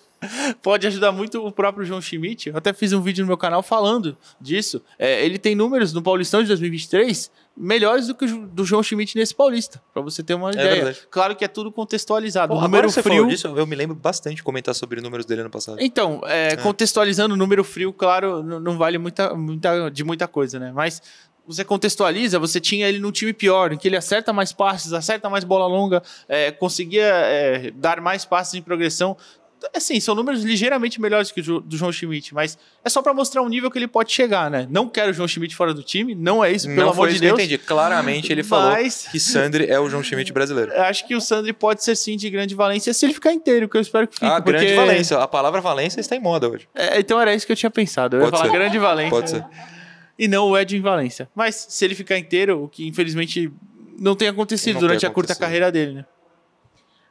pode ajudar muito o próprio João Schmidt. Eu até fiz um vídeo no meu canal falando disso. É, ele tem números no Paulistão de 2023 melhores do que o do João Schmidt nesse Paulista, para você ter uma é ideia. Verdade. Claro que é tudo contextualizado. Pô, número frio. Disso, eu me lembro bastante de comentar sobre números dele ano passado. Então, é, é. contextualizando o número frio, claro, não vale muita, muita, de muita coisa, né? Mas você contextualiza, você tinha ele num time pior, em que ele acerta mais passes, acerta mais bola longa, é, conseguia é, dar mais passes em progressão assim, são números ligeiramente melhores que o do João Schmidt, mas é só para mostrar o nível que ele pode chegar, né? Não quero o João Schmidt fora do time, não é isso, pelo não amor de Deus. entendi. Claramente ele mas... falou que Sandri é o João Schmidt brasileiro. (laughs) Acho que o Sandri pode ser sim de grande valência se ele ficar inteiro, que eu espero que fique. Ah, porque... grande valência. A palavra valência está em moda hoje. É, então era isso que eu tinha pensado. Eu pode ia falar ser. grande valência. Pode ser. E não o Edwin Valência. Mas se ele ficar inteiro, o que infelizmente não tem acontecido não durante acontecido. a curta carreira dele, né?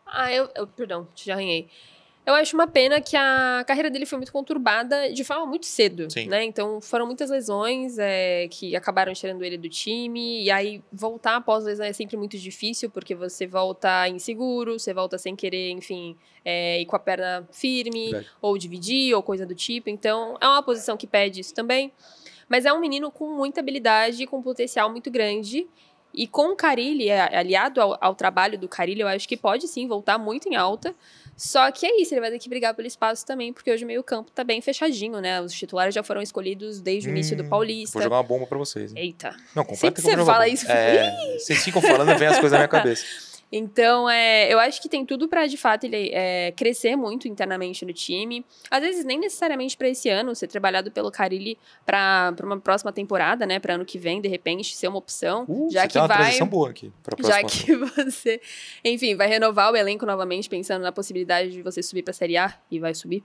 Ah, eu, eu perdão, te arranhei. Eu acho uma pena que a carreira dele foi muito conturbada de forma muito cedo, Sim. né? Então foram muitas lesões é, que acabaram tirando ele do time. E aí voltar após lesão é sempre muito difícil, porque você volta inseguro, você volta sem querer, enfim, é, ir com a perna firme, Verdade. ou dividir, ou coisa do tipo. Então é uma posição que pede isso também. Mas é um menino com muita habilidade, com potencial muito grande. E com o Carilli, é, aliado ao, ao, trabalho do Carilli, eu acho que pode sim voltar muito em alta. Só que é isso, ele vai ter que brigar pelo espaço também, porque hoje o meio-campo tá bem fechadinho, né? Os titulares já foram escolhidos desde o início do hum, Paulista. Vou jogar uma bomba pra vocês. Hein? Eita. Não, completa Sempre que você fala isso. É, vocês ficam falando e vem as coisas na minha cabeça. (laughs) Então, é, eu acho que tem tudo para de fato ele é, crescer muito internamente no time. Às vezes nem necessariamente para esse ano ser trabalhado pelo Carilli para uma próxima temporada, né? Para ano que vem, de repente ser uma opção, uh, já que vai. boa aqui pra próxima. Já que você, enfim, vai renovar o elenco novamente pensando na possibilidade de você subir para a Série A e vai subir.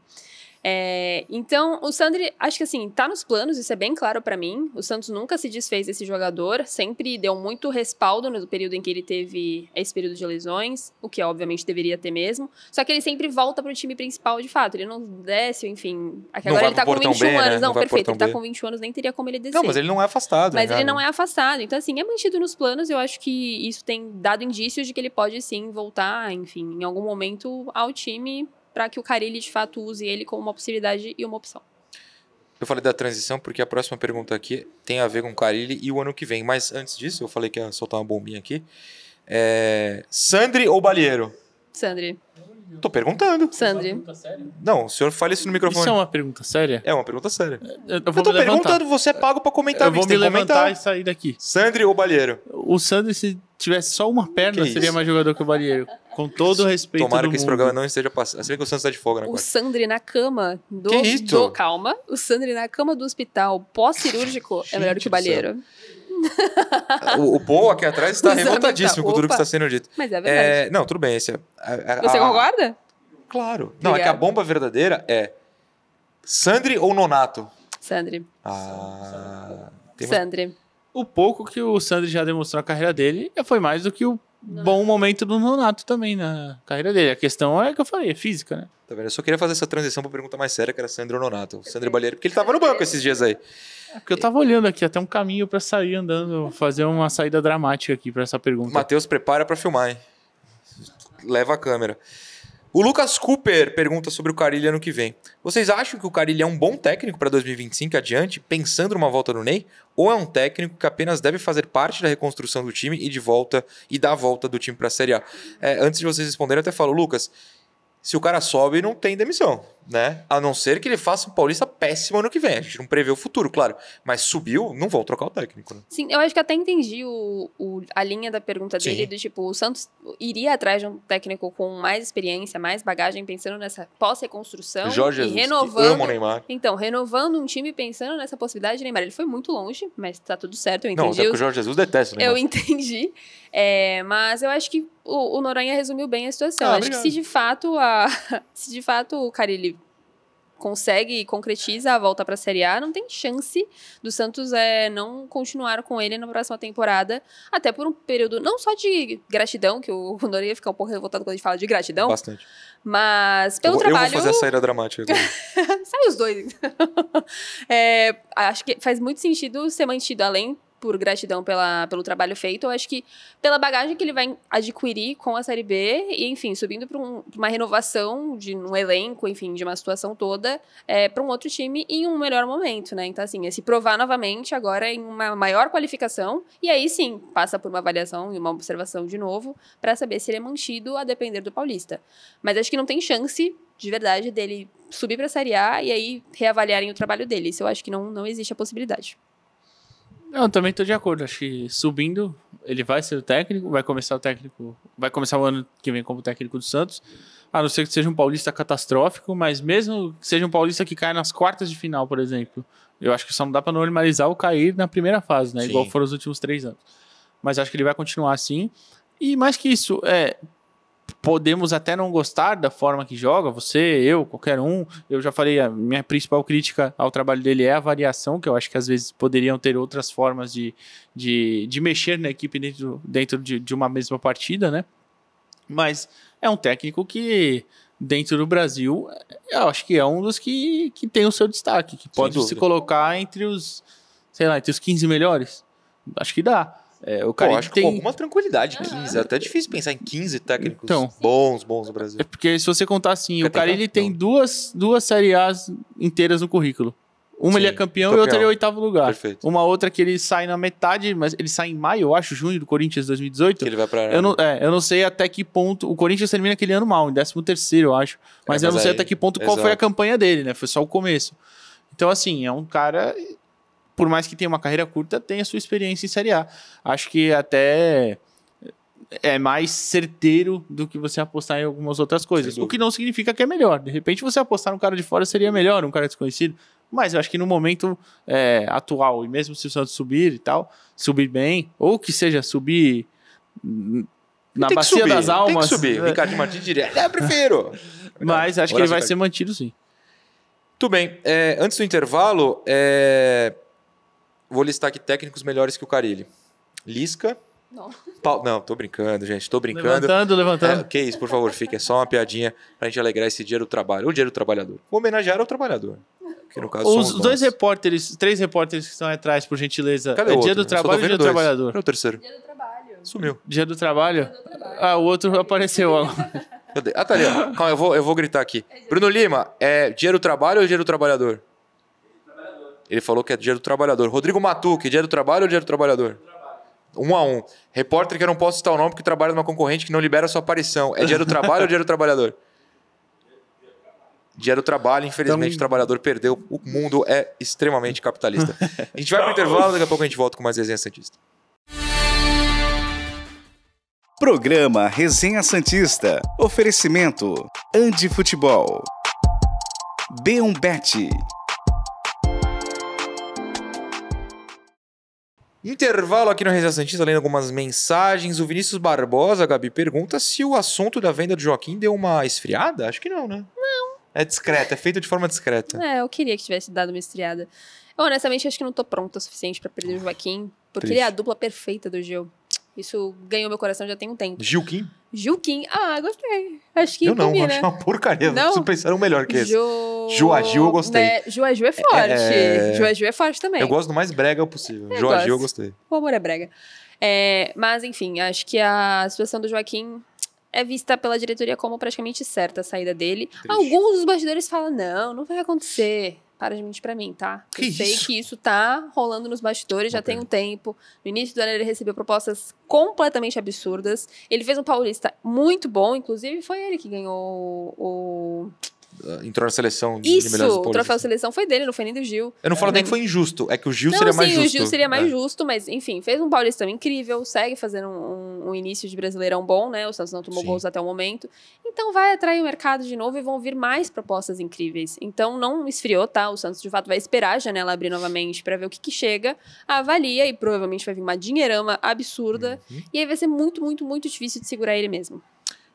É, então, o Sandri, acho que assim, tá nos planos, isso é bem claro para mim. O Santos nunca se desfez desse jogador, sempre deu muito respaldo no período em que ele teve esse período de lesões, o que obviamente deveria ter mesmo. Só que ele sempre volta pro time principal, de fato. Ele não desce, enfim. Aqui agora ele tá com 21 B, anos. Né? Não, não perfeito. Ele tá com 21 anos, nem teria como ele descer. Não, mas ele não é afastado. Mas né, ele não é afastado. Então, assim, é mantido nos planos. Eu acho que isso tem dado indícios de que ele pode sim voltar, enfim, em algum momento ao time para que o Carilli de fato use ele como uma possibilidade e uma opção. Eu falei da transição porque a próxima pergunta aqui tem a ver com o Carilli e o ano que vem. Mas antes disso, eu falei que ia soltar uma bombinha aqui. É... Sandri ou Balheiro? Sandri. Tô perguntando. Sandri. Não, o senhor fala isso no microfone. Isso é uma pergunta séria? É uma pergunta séria. Eu, eu, eu tô perguntando, você é pago pra comentar. Eu vou me levantar comentar. e sair daqui. Sandri ou Balheiro? O Sandri, se tivesse só uma perna, seria mais jogador que o Balheiro. Com todo o respeito. Tomara que esse programa não esteja passando. Assim que o Sandro está de fogo né? O Sandri na cama do. Que isso? do calma. O Sandri na cama do hospital pós-cirúrgico é melhor do que o balheiro. (laughs) o, o Paul aqui atrás está (laughs) revoltadíssimo tá. com tudo que está sendo dito. Mas é verdade. É, não, tudo bem. Esse, é, é, é a, a, Você concorda? Claro. Não, é que a bomba verdadeira é Sandri ou Nonato? Sandri. Ah. Sandri. Uma... O pouco que o Sandri já demonstrou na carreira dele foi mais do que o bom momento do Nonato também na carreira dele. A questão é que eu falei, é física, né? Tá vendo? Eu só queria fazer essa transição pra pergunta mais séria, que era Sandro Nonato. Sandro Balheiro, porque ele tava no banco esses dias aí. É porque eu tava olhando aqui até um caminho para sair andando, fazer uma saída dramática aqui para essa pergunta. Matheus, prepara para filmar, hein? Leva a câmera. O Lucas Cooper pergunta sobre o Carilli ano que vem. Vocês acham que o Carilli é um bom técnico para 2025 adiante, pensando numa volta do Ney? Ou é um técnico que apenas deve fazer parte da reconstrução do time e de volta e da volta do time para a Série A? É, antes de vocês responderem, eu até falo, Lucas, se o cara sobe, não tem demissão né? A não ser que ele faça um Paulista péssimo ano que vem. A gente não prevê o futuro, claro. Mas subiu, não vou trocar o técnico, né? Sim, eu acho que até entendi o, o a linha da pergunta Sim. dele, do tipo, o Santos iria atrás de um técnico com mais experiência, mais bagagem, pensando nessa pós-reconstrução. Jorge e Jesus, renovando. o Neymar. Então, renovando um time pensando nessa possibilidade de Neymar. Ele foi muito longe, mas tá tudo certo, eu é entendi. Não, até porque o Jorge Jesus detesta o Eu entendi. É, mas eu acho que o, o Noronha resumiu bem a situação. Ah, acho obrigado. que se de fato a, (laughs) se de fato o Carilli consegue e concretiza a volta para a Série A, não tem chance do Santos é, não continuar com ele na próxima temporada, até por um período não só de gratidão, que o (laughs) ia ficar um pouco revoltado quando a gente fala de gratidão. Bastante. Mas pelo eu vou, trabalho. Eu vou fazer a saída dramática agora. (laughs) Sai os dois. Então. (laughs) é, acho que faz muito sentido ser mantido, além por gratidão pela, pelo trabalho feito, eu acho que pela bagagem que ele vai adquirir com a Série B, e enfim, subindo para um, uma renovação de um elenco, enfim, de uma situação toda, é, para um outro time em um melhor momento, né? Então, assim, é se provar novamente agora em uma maior qualificação, e aí sim, passa por uma avaliação e uma observação de novo, para saber se ele é mantido a depender do Paulista. Mas acho que não tem chance de verdade dele subir para a Série A e aí reavaliarem o trabalho dele. Isso eu acho que não, não existe a possibilidade. Não, eu também estou de acordo. Acho que subindo, ele vai ser o técnico, vai começar o técnico, vai começar o ano que vem como técnico do Santos. A não ser que seja um paulista catastrófico, mas mesmo que seja um paulista que caia nas quartas de final, por exemplo, eu acho que só não dá para normalizar o cair na primeira fase, né? Sim. Igual foram os últimos três anos. Mas acho que ele vai continuar assim. E mais que isso, é, podemos até não gostar da forma que joga, você, eu, qualquer um. Eu já falei, a minha principal crítica ao trabalho dele é a variação, que eu acho que às vezes poderiam ter outras formas de, de, de mexer na equipe dentro, dentro de, de uma mesma partida, né? Mas é um técnico que, dentro do Brasil, eu acho que é um dos que, que tem o seu destaque, que pode se colocar entre os, sei lá, entre os 15 melhores. Acho que dá. É, o cara Pô, acho tem... que com alguma tranquilidade, 15. Ah. É até difícil pensar em 15 técnicos então, bons, bons no Brasil. É porque se você contar assim, Quer o cara ele tem duas, duas Série As inteiras no currículo. Uma Sim, ele é campeão, campeão, e outra ele é oitavo lugar. Perfeito. Uma outra que ele sai na metade, mas ele sai em maio, eu acho, junho do Corinthians 2018. Que ele vai pra eu não, é, eu não sei até que ponto. O Corinthians termina aquele ano mal, em 13 terceiro, eu acho. Mas, é, mas eu não aí, sei até que ponto exato. qual foi a campanha dele, né? Foi só o começo. Então, assim, é um cara por mais que tenha uma carreira curta, tem a sua experiência em Série A. Acho que até é mais certeiro do que você apostar em algumas outras coisas. O que não significa que é melhor. De repente, você apostar num cara de fora seria melhor, um cara desconhecido. Mas eu acho que no momento é, atual, e mesmo se o Santos subir e tal, subir bem, ou que seja subir na tem bacia subir, das almas. Tem que subir, né? Ricardo Martins direto. É, prefiro. (laughs) Mas acho que ele vai ser mantido sim. Tudo bem. É, antes do intervalo, é, Vou listar aqui técnicos melhores que o Carilli. Lisca. Não. Paulo, não, tô brincando, gente, tô brincando. Levantando, levantando. É, que isso, por favor, fique. É só uma piadinha pra gente alegrar esse dia do trabalho. O dia do trabalhador. Vou homenagear ao trabalhador. Que no caso Os dois nós. repórteres, três repórteres que estão atrás, por gentileza. Cadê é o dia do trabalho e dia do trabalhador. É o terceiro? Dia do trabalho. Sumiu. Dia do trabalho? Dia do trabalho. Ah, o outro apareceu agora. Ah, tá ali, Calma, eu vou, eu vou gritar aqui. É, Bruno Lima, é dia do trabalho ou dia do trabalhador? Ele falou que é dinheiro do trabalhador. Rodrigo Matuque, dinheiro do trabalho ou dinheiro do trabalhador? Um a um. Repórter que eu não posso citar o nome porque trabalha numa concorrente que não libera sua aparição. É dinheiro do trabalho ou dinheiro do trabalhador? Dia do trabalho, infelizmente então... o trabalhador perdeu. O mundo é extremamente capitalista. A gente vai para o intervalo, daqui a pouco a gente volta com mais resenha Santista. Programa Resenha Santista. Oferecimento: Andi Futebol. B1Bet. Intervalo aqui no Resenha Santista, lendo algumas mensagens. O Vinícius Barbosa, Gabi, pergunta se o assunto da venda do Joaquim deu uma esfriada? Acho que não, né? Não. É discreto. é feito de forma discreta. É, eu queria que tivesse dado uma esfriada. Eu, honestamente, acho que não tô pronta o suficiente para perder o oh, Joaquim, porque Triste. ele é a dupla perfeita do Gil. Isso ganhou meu coração já tem um tempo. Gilquim? Gilquim. Ah, gostei. Acho que Eu não, combina. acho uma porcaria. Não. Vocês pensaram melhor que esse. Jo... eu gostei. Né? Juagil é forte. É... É. é forte também. Eu gosto do mais brega possível. Eu eu gostei. O amor é brega. É... Mas, enfim, acho que a situação do Joaquim é vista pela diretoria como praticamente certa a saída dele. Triste. Alguns dos bastidores falam, não, não vai acontecer para de mentir para mim, tá? Que eu sei isso? que isso tá rolando nos bastidores já tem um tempo. No início do ano ele recebeu propostas completamente absurdas. Ele fez um paulista muito bom, inclusive foi ele que ganhou o ah, entrou na seleção de Isso, melhores o troféu seleção foi dele, não foi nem do Gil. Eu não falo é, nem que foi injusto, é que o Gil não, seria sim, mais justo. sim o Gil seria mais é. justo, mas enfim, fez um paulistão incrível, segue fazendo um, um, um início de brasileirão bom, né? O Santos não tomou sim. gols até o momento. Então vai atrair o mercado de novo e vão vir mais propostas incríveis. Então não esfriou, tá? O Santos de fato vai esperar a janela abrir novamente para ver o que, que chega, avalia e provavelmente vai vir uma dinheirama absurda. Uhum. E aí vai ser muito, muito, muito difícil de segurar ele mesmo.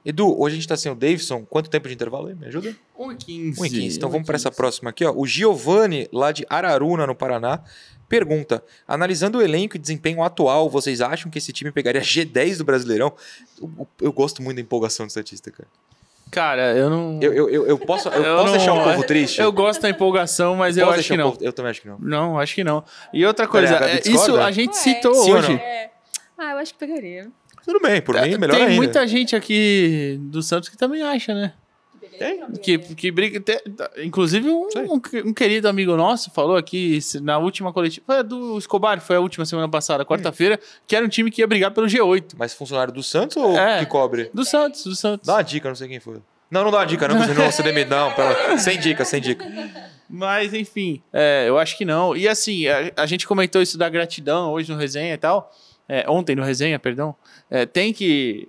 Edu, hoje a gente está sem o Davidson. Quanto tempo de intervalo aí? Me ajuda? 1h15. 1 15 Então 1, vamos para essa próxima aqui. Ó. O Giovanni, lá de Araruna, no Paraná, pergunta: analisando o elenco e desempenho atual, vocês acham que esse time pegaria G10 do Brasileirão? Eu, eu gosto muito da empolgação do estatística. cara. Cara, eu não. Eu, eu, eu, eu posso, eu, eu posso não... deixar um povo triste? Eu gosto da empolgação, mas eu, acho que não. Povo... Eu também acho que não. Não, acho que não. E outra coisa, é, a isso a gente Ué, citou hoje. É. Ah, eu acho que pegaria. Tudo bem, por mim, melhor Tem ainda. muita gente aqui do Santos que também acha, né? Tem? Que, que briga. Tem, inclusive, um, um, querido amigo nosso falou aqui na última coletiva. do Escobar, foi a última semana passada, hum. quarta-feira, que era um time que ia brigar pelo G8. Mas funcionário do Santos ou é, que cobre? Do Santos, do Santos. Dá uma dica, não sei quem foi. Não, não dá uma dica, não, não, você deve, não, pera, sem dica, sem dica. Mas, enfim, é, eu acho que não. E assim, a, a gente comentou isso da gratidão hoje no resenha e tal é, ontem no resenha, perdão, é, tem que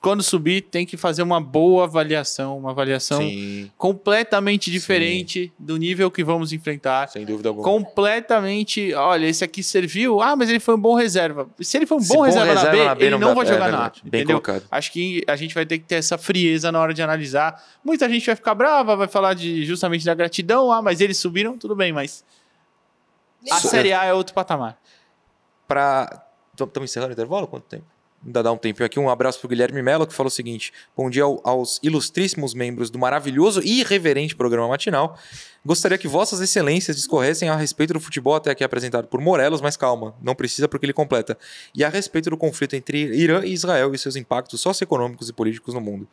quando subir, tem que fazer uma boa avaliação, uma avaliação Sim. completamente diferente Sim. do nível que vamos enfrentar. Sem dúvida alguma. Completamente, olha, esse aqui serviu, ah, mas ele foi um bom reserva. Se ele foi um bom, bom reserva, reserva, na, B, na B ele não, vai jogar é, na A. Bem entendeu? colocado. Acho que a gente vai ter que ter essa frieza na hora de analisar. Muita gente vai ficar brava, vai falar de, justamente da gratidão, ah, mas eles subiram, tudo bem, mas a Série A é outro patamar. Para então, estamos encerrando o intervalo? Quanto tempo? Ainda dá um e aqui. Um abraço para o Guilherme Mello, que falou o seguinte: Bom dia aos ilustríssimos membros do maravilhoso e irreverente programa matinal. Gostaria que vossas excelências discorressem a respeito do futebol até aqui apresentado por Morelos, mas calma, não precisa porque ele completa. E a respeito do conflito entre Irã e Israel e seus impactos socioeconômicos e políticos no mundo.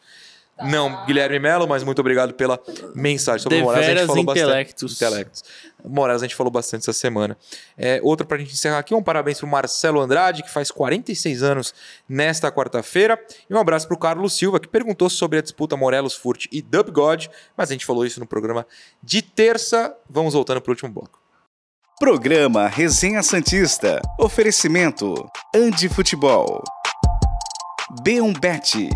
Tá. Não, Guilherme Melo, mas muito obrigado pela mensagem. Sobre o Moraes, a gente falou intelectos. bastante. Intelectos. Moraes, a gente falou bastante essa semana. É, para a gente encerrar aqui, um parabéns para o Marcelo Andrade, que faz 46 anos nesta quarta-feira. E um abraço para o Carlos Silva, que perguntou sobre a disputa Morelos Furt e Dub God, mas a gente falou isso no programa de terça. Vamos voltando para o último bloco. Programa Resenha Santista. Oferecimento Andi Futebol. B1Bet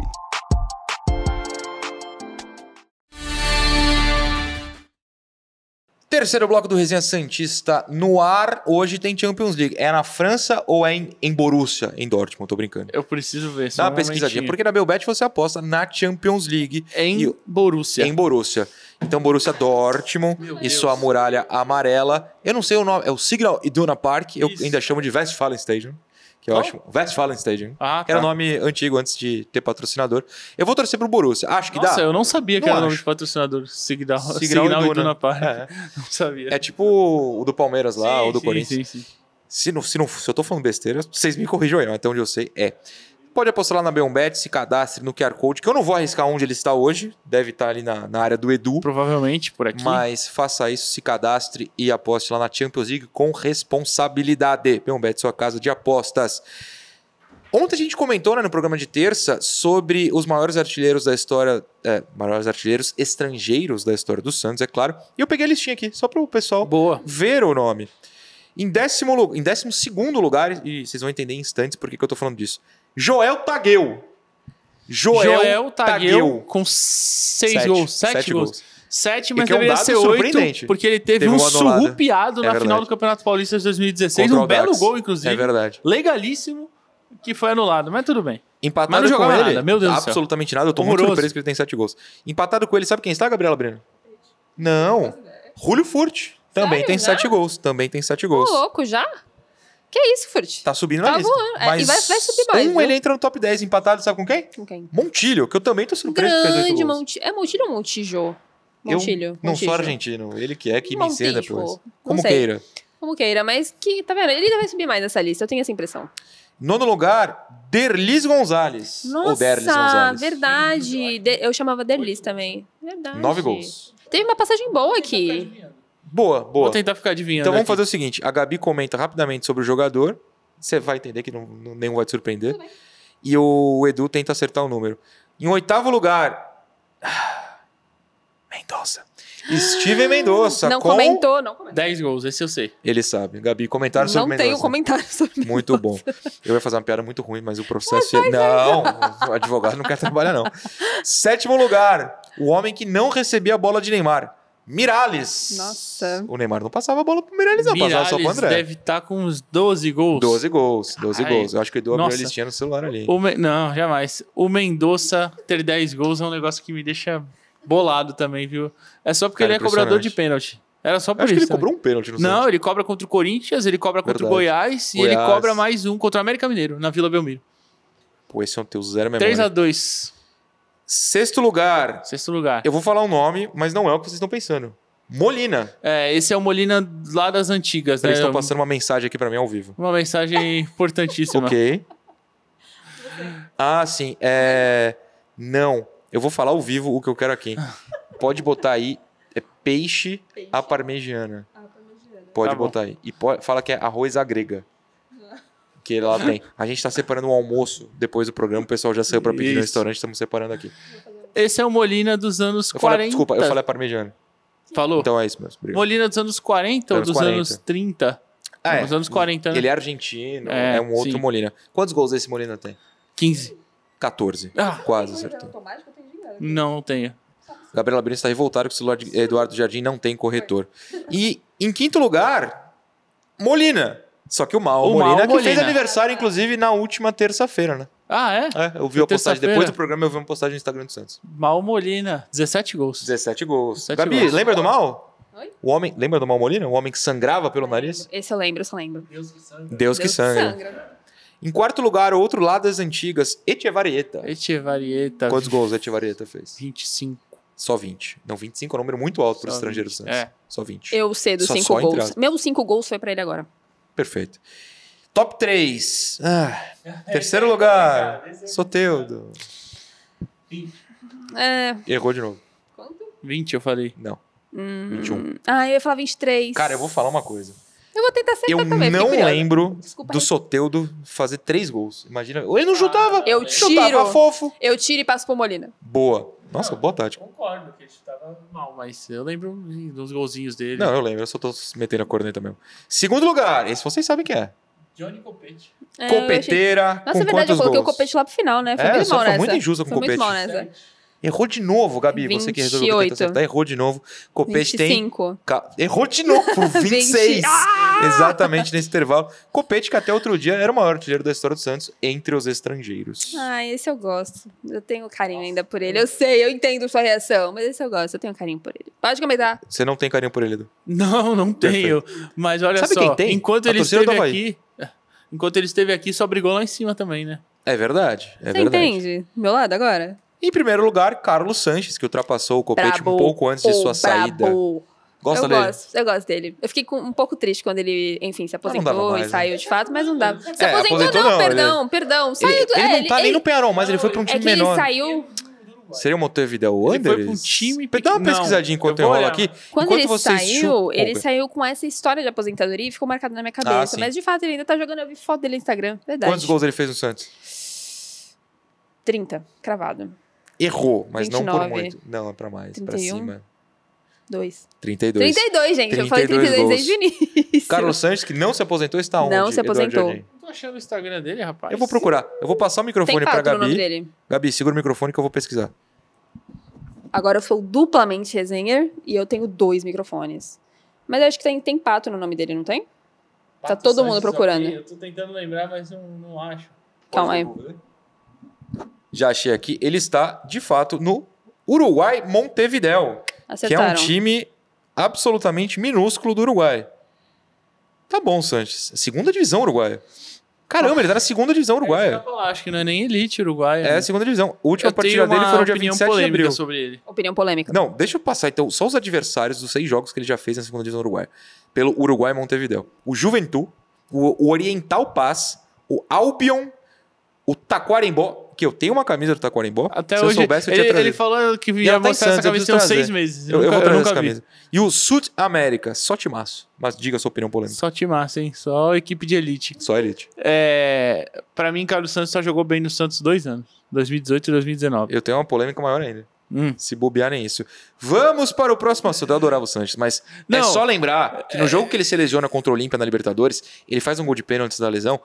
Terceiro bloco do Resenha Santista no ar. Hoje tem Champions League. É na França ou é em, em Borussia, em Dortmund? Tô brincando. Eu preciso ver. Dá uma pesquisadinha. Porque na Belbet você aposta na Champions League. Em e, Borussia. Em Borussia. Então, Borussia Dortmund e sua muralha amarela. Eu não sei o nome. É o Signal Iduna Park. Isso. Eu ainda chamo de Westfalen Stadium que eu oh. acho. Westfalen Stadium. Ah, tá. Era nome antigo antes de ter patrocinador. Eu vou torcer pro Borussia. Acho que Nossa, dá. Nossa, eu não sabia que era acho. nome de patrocinador. Signal, Signal, Signal Iduna Park. É. (laughs) Não sabia. É tipo o do Palmeiras lá, sim, ou do sim, Corinthians. Sim, sim. Se, não, se, não, se eu tô falando besteira, vocês me corrijam aí, mas até onde eu sei, é. Pode apostar lá na b se cadastre no QR Code, que eu não vou arriscar onde ele está hoje, deve estar ali na, na área do Edu. Provavelmente por aqui. Mas faça isso, se cadastre e aposte lá na Champions League com responsabilidade. b sua casa de apostas. Ontem a gente comentou né, no programa de terça sobre os maiores artilheiros da história, é, maiores artilheiros estrangeiros da história do Santos, é claro. E eu peguei a listinha aqui, só para o pessoal Boa. ver o nome. Em décimo, em décimo segundo lugar, e vocês vão entender em instantes porque que eu estou falando disso. Joel Tagueu. Joel, Joel Tagueu, com seis sete, gols, sete, sete gols. gols. Sete, mas deveria é um ser oito, porque ele teve, teve um surrupiado é na verdade. final do Campeonato Paulista de 2016. Contra um belo gol, é inclusive. É verdade. Legalíssimo, que foi anulado, mas tudo bem. Empatado mas não ele, nada, meu Deus Absolutamente do céu. nada, eu tô Humoroso. muito surpreso que ele tem sete gols. Empatado com ele, sabe quem está, Gabriela Breno? Não, Julio Furt. Também Sério, tem já? sete gols, também tem sete gols. Tô louco, já? Que é isso, Furt? Tá subindo tá na lista. Voando. É, e vai, vai, subir mais. Um, viu? Né? ele entra no top 10 empatado, sabe com quem? Com quem? Montilho, que eu também tô surpreso Grande Montilho. É Montilho ou Montijo? Montilho. Eu não sou argentino. Ele que é, que Montilho. me enceda, depois. Como sei. queira. Como queira, mas que, tá vendo? Ele ainda vai subir mais nessa lista, eu tenho essa impressão. Nono lugar, Derlis Gonzalez. Nossa, ou Derlis Gonzalez. verdade. eu chamava Derlis também. Verdade. Nove gols. Teve uma passagem boa aqui. Boa, boa. Vou tentar ficar adivinhando. Então vamos aqui. fazer o seguinte: a Gabi comenta rapidamente sobre o jogador. Você vai entender que não, não, nenhum vai te surpreender. E o Edu tenta acertar o número. Em oitavo lugar. (sighs) Mendonça. Steven Mendonça. Não com comentou, não comentou. 10 gols, esse eu sei. Ele sabe. Gabi, comentário sobre Mendonça. Não tenho comentário sobre Mendonça. Muito bom. Eu ia fazer uma piada muito ruim, mas o processo... Mas Não, o advogado não quer trabalhar, não. Sétimo lugar, o homem que não recebia a bola de Neymar. Miralles. Nossa. O Neymar não passava a bola pro Miralles, não. Miralles passava só pro André. deve estar tá com uns 12 gols. 12 gols, 12 Ai. gols. Eu acho que o Edu abriu a listinha no celular ali. O, não, jamais. O Mendonça ter 10 gols é um negócio que me deixa bolado também, viu? É só porque Cara, ele é cobrador de pênalti. Era só por acho isso. Acho que ele cobrou um pênalti no Não, ele cobra contra o Corinthians, ele cobra contra Verdade. o Goiás, Goiás, e ele cobra mais um contra o América Mineiro, na Vila Belmiro. Pô, esse é um teu zero memória. 3x2. Sexto lugar. Sexto lugar. Eu vou falar o um nome, mas não é o que vocês estão pensando. Molina. É, esse é o Molina lá das antigas, Eles né? estão passando uma mensagem aqui para mim ao vivo. Uma mensagem (laughs) importantíssima. ok. Ah, sim. É... Não. Eu vou falar ao vivo o que eu quero aqui. Pode botar aí. É peixe, peixe. à parmegiana. parmegiana. Pode tá botar aí. E pode... fala que é arroz à grega que lá tem. A gente tá separando o um almoço depois do programa, o pessoal já saiu para pedir Isso. no restaurante, estamos separando aqui. Esse é o Molina dos anos eu 40. Falei, desculpa, eu falei parmegiana. Falou? Então é isso mesmo. Obrigado. Molina dos anos 40 ou dos 40. anos 30? Ah, é. Nos anos 40, né? Ele é argentino, é, é um outro sim. Molina. Quantos gols esse Molina tem? 15. 14. Ah, quase acertou. Né? Não, não tenho. Gabriela Brins está revoltado que o celular de Eduardo Jardim não tem corretor. E, em quinto lugar, Molina. Só que o Mal o Molina, Mal que Molina. fez aniversário, inclusive, na última terça-feira, né? Ah, é? É, eu vi a postagem. Depois do programa, eu vi uma postagem no Instagram do Santos. Mal Molina, 17 gols. 17 gols. 17 Gabi, gols. lembra do Mal? Oi? O homem, lembra do Mal Molina? O homem que sangrava pelo nariz? Esse eu lembro, eu lembro. Deus que sangra. Deus que sangra. Deus que sangra. Em quarto lugar, o outro lado das antigas, Etchevarieta. Etchevarieta. Quantos gols Etchevarieta fez? 25. Só 20. Não, 25 é um número muito alto para o estrangeiro do Santos. É. Só 20. Eu cedo 5 gols. Meus 5 gols foi para ele agora. Perfeito. Top 3. Ah, terceiro lugar, Soteudo. É... Errou de novo. Quanto? 20, eu falei. Não. Hum... 21. Ah, eu ia falar 23. Cara, eu vou falar uma coisa. Eu vou tentar acertar eu também. Eu não lembro Desculpa, do aí. Soteudo fazer três gols. Imagina. Ele não chutava. Ah, eu tiro. Chutava fofo. Eu tiro e passo pro Molina. Boa. Nossa, ah, boa tática. Concordo que ele chutava mal, mas eu lembro dos golzinhos dele. Não, eu lembro. Eu só tô metendo a corneta mesmo. Segundo lugar. Esse vocês sabem quem é. Johnny Copete. É, Copeteira. Achei... Nossa, com é verdade, eu coloquei gols? o Copete lá pro final, né? Foi é, muito mal Foi Muito injusta com o Copete. Muito mal nessa. Errou de novo, Gabi, 28. você que resolveu tentar acertar. Errou de novo. Copete 25. tem... Errou de novo, 26. (laughs) Ah! Exatamente nesse intervalo. Copete que até outro dia era o maior artilheiro da história do Santos entre os estrangeiros. Ah, esse eu gosto. Eu tenho carinho Nossa. ainda por é. ele. Eu sei, eu entendo sua reação, mas esse eu gosto. Eu tenho carinho por ele. Pode comentar. Você não tem carinho por ele, Edu? Não, não tenho. Mas olha Sabe só, enquanto A ele esteve aqui... Enquanto ele esteve aqui, só brigou lá em cima também, né? É verdade. É Você verdade. entende? Meu lado agora? Em primeiro lugar, Carlos Sanches, que ultrapassou o Copete brabo. um pouco antes de sua oh, saída. Gosta eu dele? Gosto, eu gosto dele. Eu fiquei com, um pouco triste quando ele, enfim, se aposentou mais, e né? saiu né? de fato, mas não dava. É, se é, aposentou, aposentou não, não, perdão, ele... perdão. Saiu ele, do, ele é, não ele, tá nem no Penarol, mas é ele foi pra um time é que menor. Ele saiu. Seria o Montevideo Wanderers? Ele foi pra um time... Dá uma pesquisadinha enquanto eu rolo aqui. Quando enquanto ele saiu, ele saiu com essa história de aposentadoria e ficou marcado na minha ah, cabeça. Ah, mas, de fato, ele ainda tá jogando. Eu vi foto dele no Instagram, verdade. Quantos gols ele fez no Santos? 30, cravado. Errou, mas 29, não por muito. Não, é pra mais, 31, pra cima. 2. 32. 32, gente. 32 eu falei 32 gols. desde o início. Carlos Sanches, que não se aposentou, está não onde? Não se aposentou. Não tô achando o Instagram dele, rapaz. Eu vou procurar. Eu vou passar o microfone pra Gabi. Gabi, segura o microfone que eu vou pesquisar. Agora eu sou duplamente resenher e eu tenho dois microfones. Mas eu acho que tem, tem pato no nome dele, não tem? Pato tá todo Sanches, mundo procurando. Eu tô tentando lembrar, mas não, não acho. Calma aí já achei aqui, ele está de fato no Uruguai Montevideo, Acertaram. que é um time absolutamente minúsculo do Uruguai. Tá bom, Sanches. Segunda divisão uruguaia. Caramba, ele tá na segunda divisão é uruguaia. acho que não é nem elite uruguaia. É, né? segunda divisão. A última eu partida dele foi no dia 27 de abril. Sobre ele. Opinião polêmica. Não, deixa eu passar então só os adversários dos seis jogos que ele já fez na segunda divisão uruguaia. Pelo Uruguai Montevideo. O Juventud, o Oriental Paz, o Albion, o Taquarembó eu tenho uma camisa do Taquarimbó. Até se hoje, eu soubesse, eu tinha ele, Ele falou que ia tá mostrar essa camisa tem uns seis meses. Eu, eu, nunca, eu vou trazer eu essa vi. camisa. E o Sut América, só timaço. Mas diga a sua opinião polêmica. Só timaço, hein? Só equipe de elite. Só elite. É, pra mim, Carlos Santos só jogou bem no Santos dois anos. 2018 e 2019. Eu tenho uma polêmica maior ainda. Hum. Se bobearem isso. Vamos para o próximo assunto. Eu adorava o Sanches, mas é Não, é só lembrar que no é. jogo que ele se lesiona contra o Olímpia na Libertadores, ele faz um gol de pênalti antes da lesão.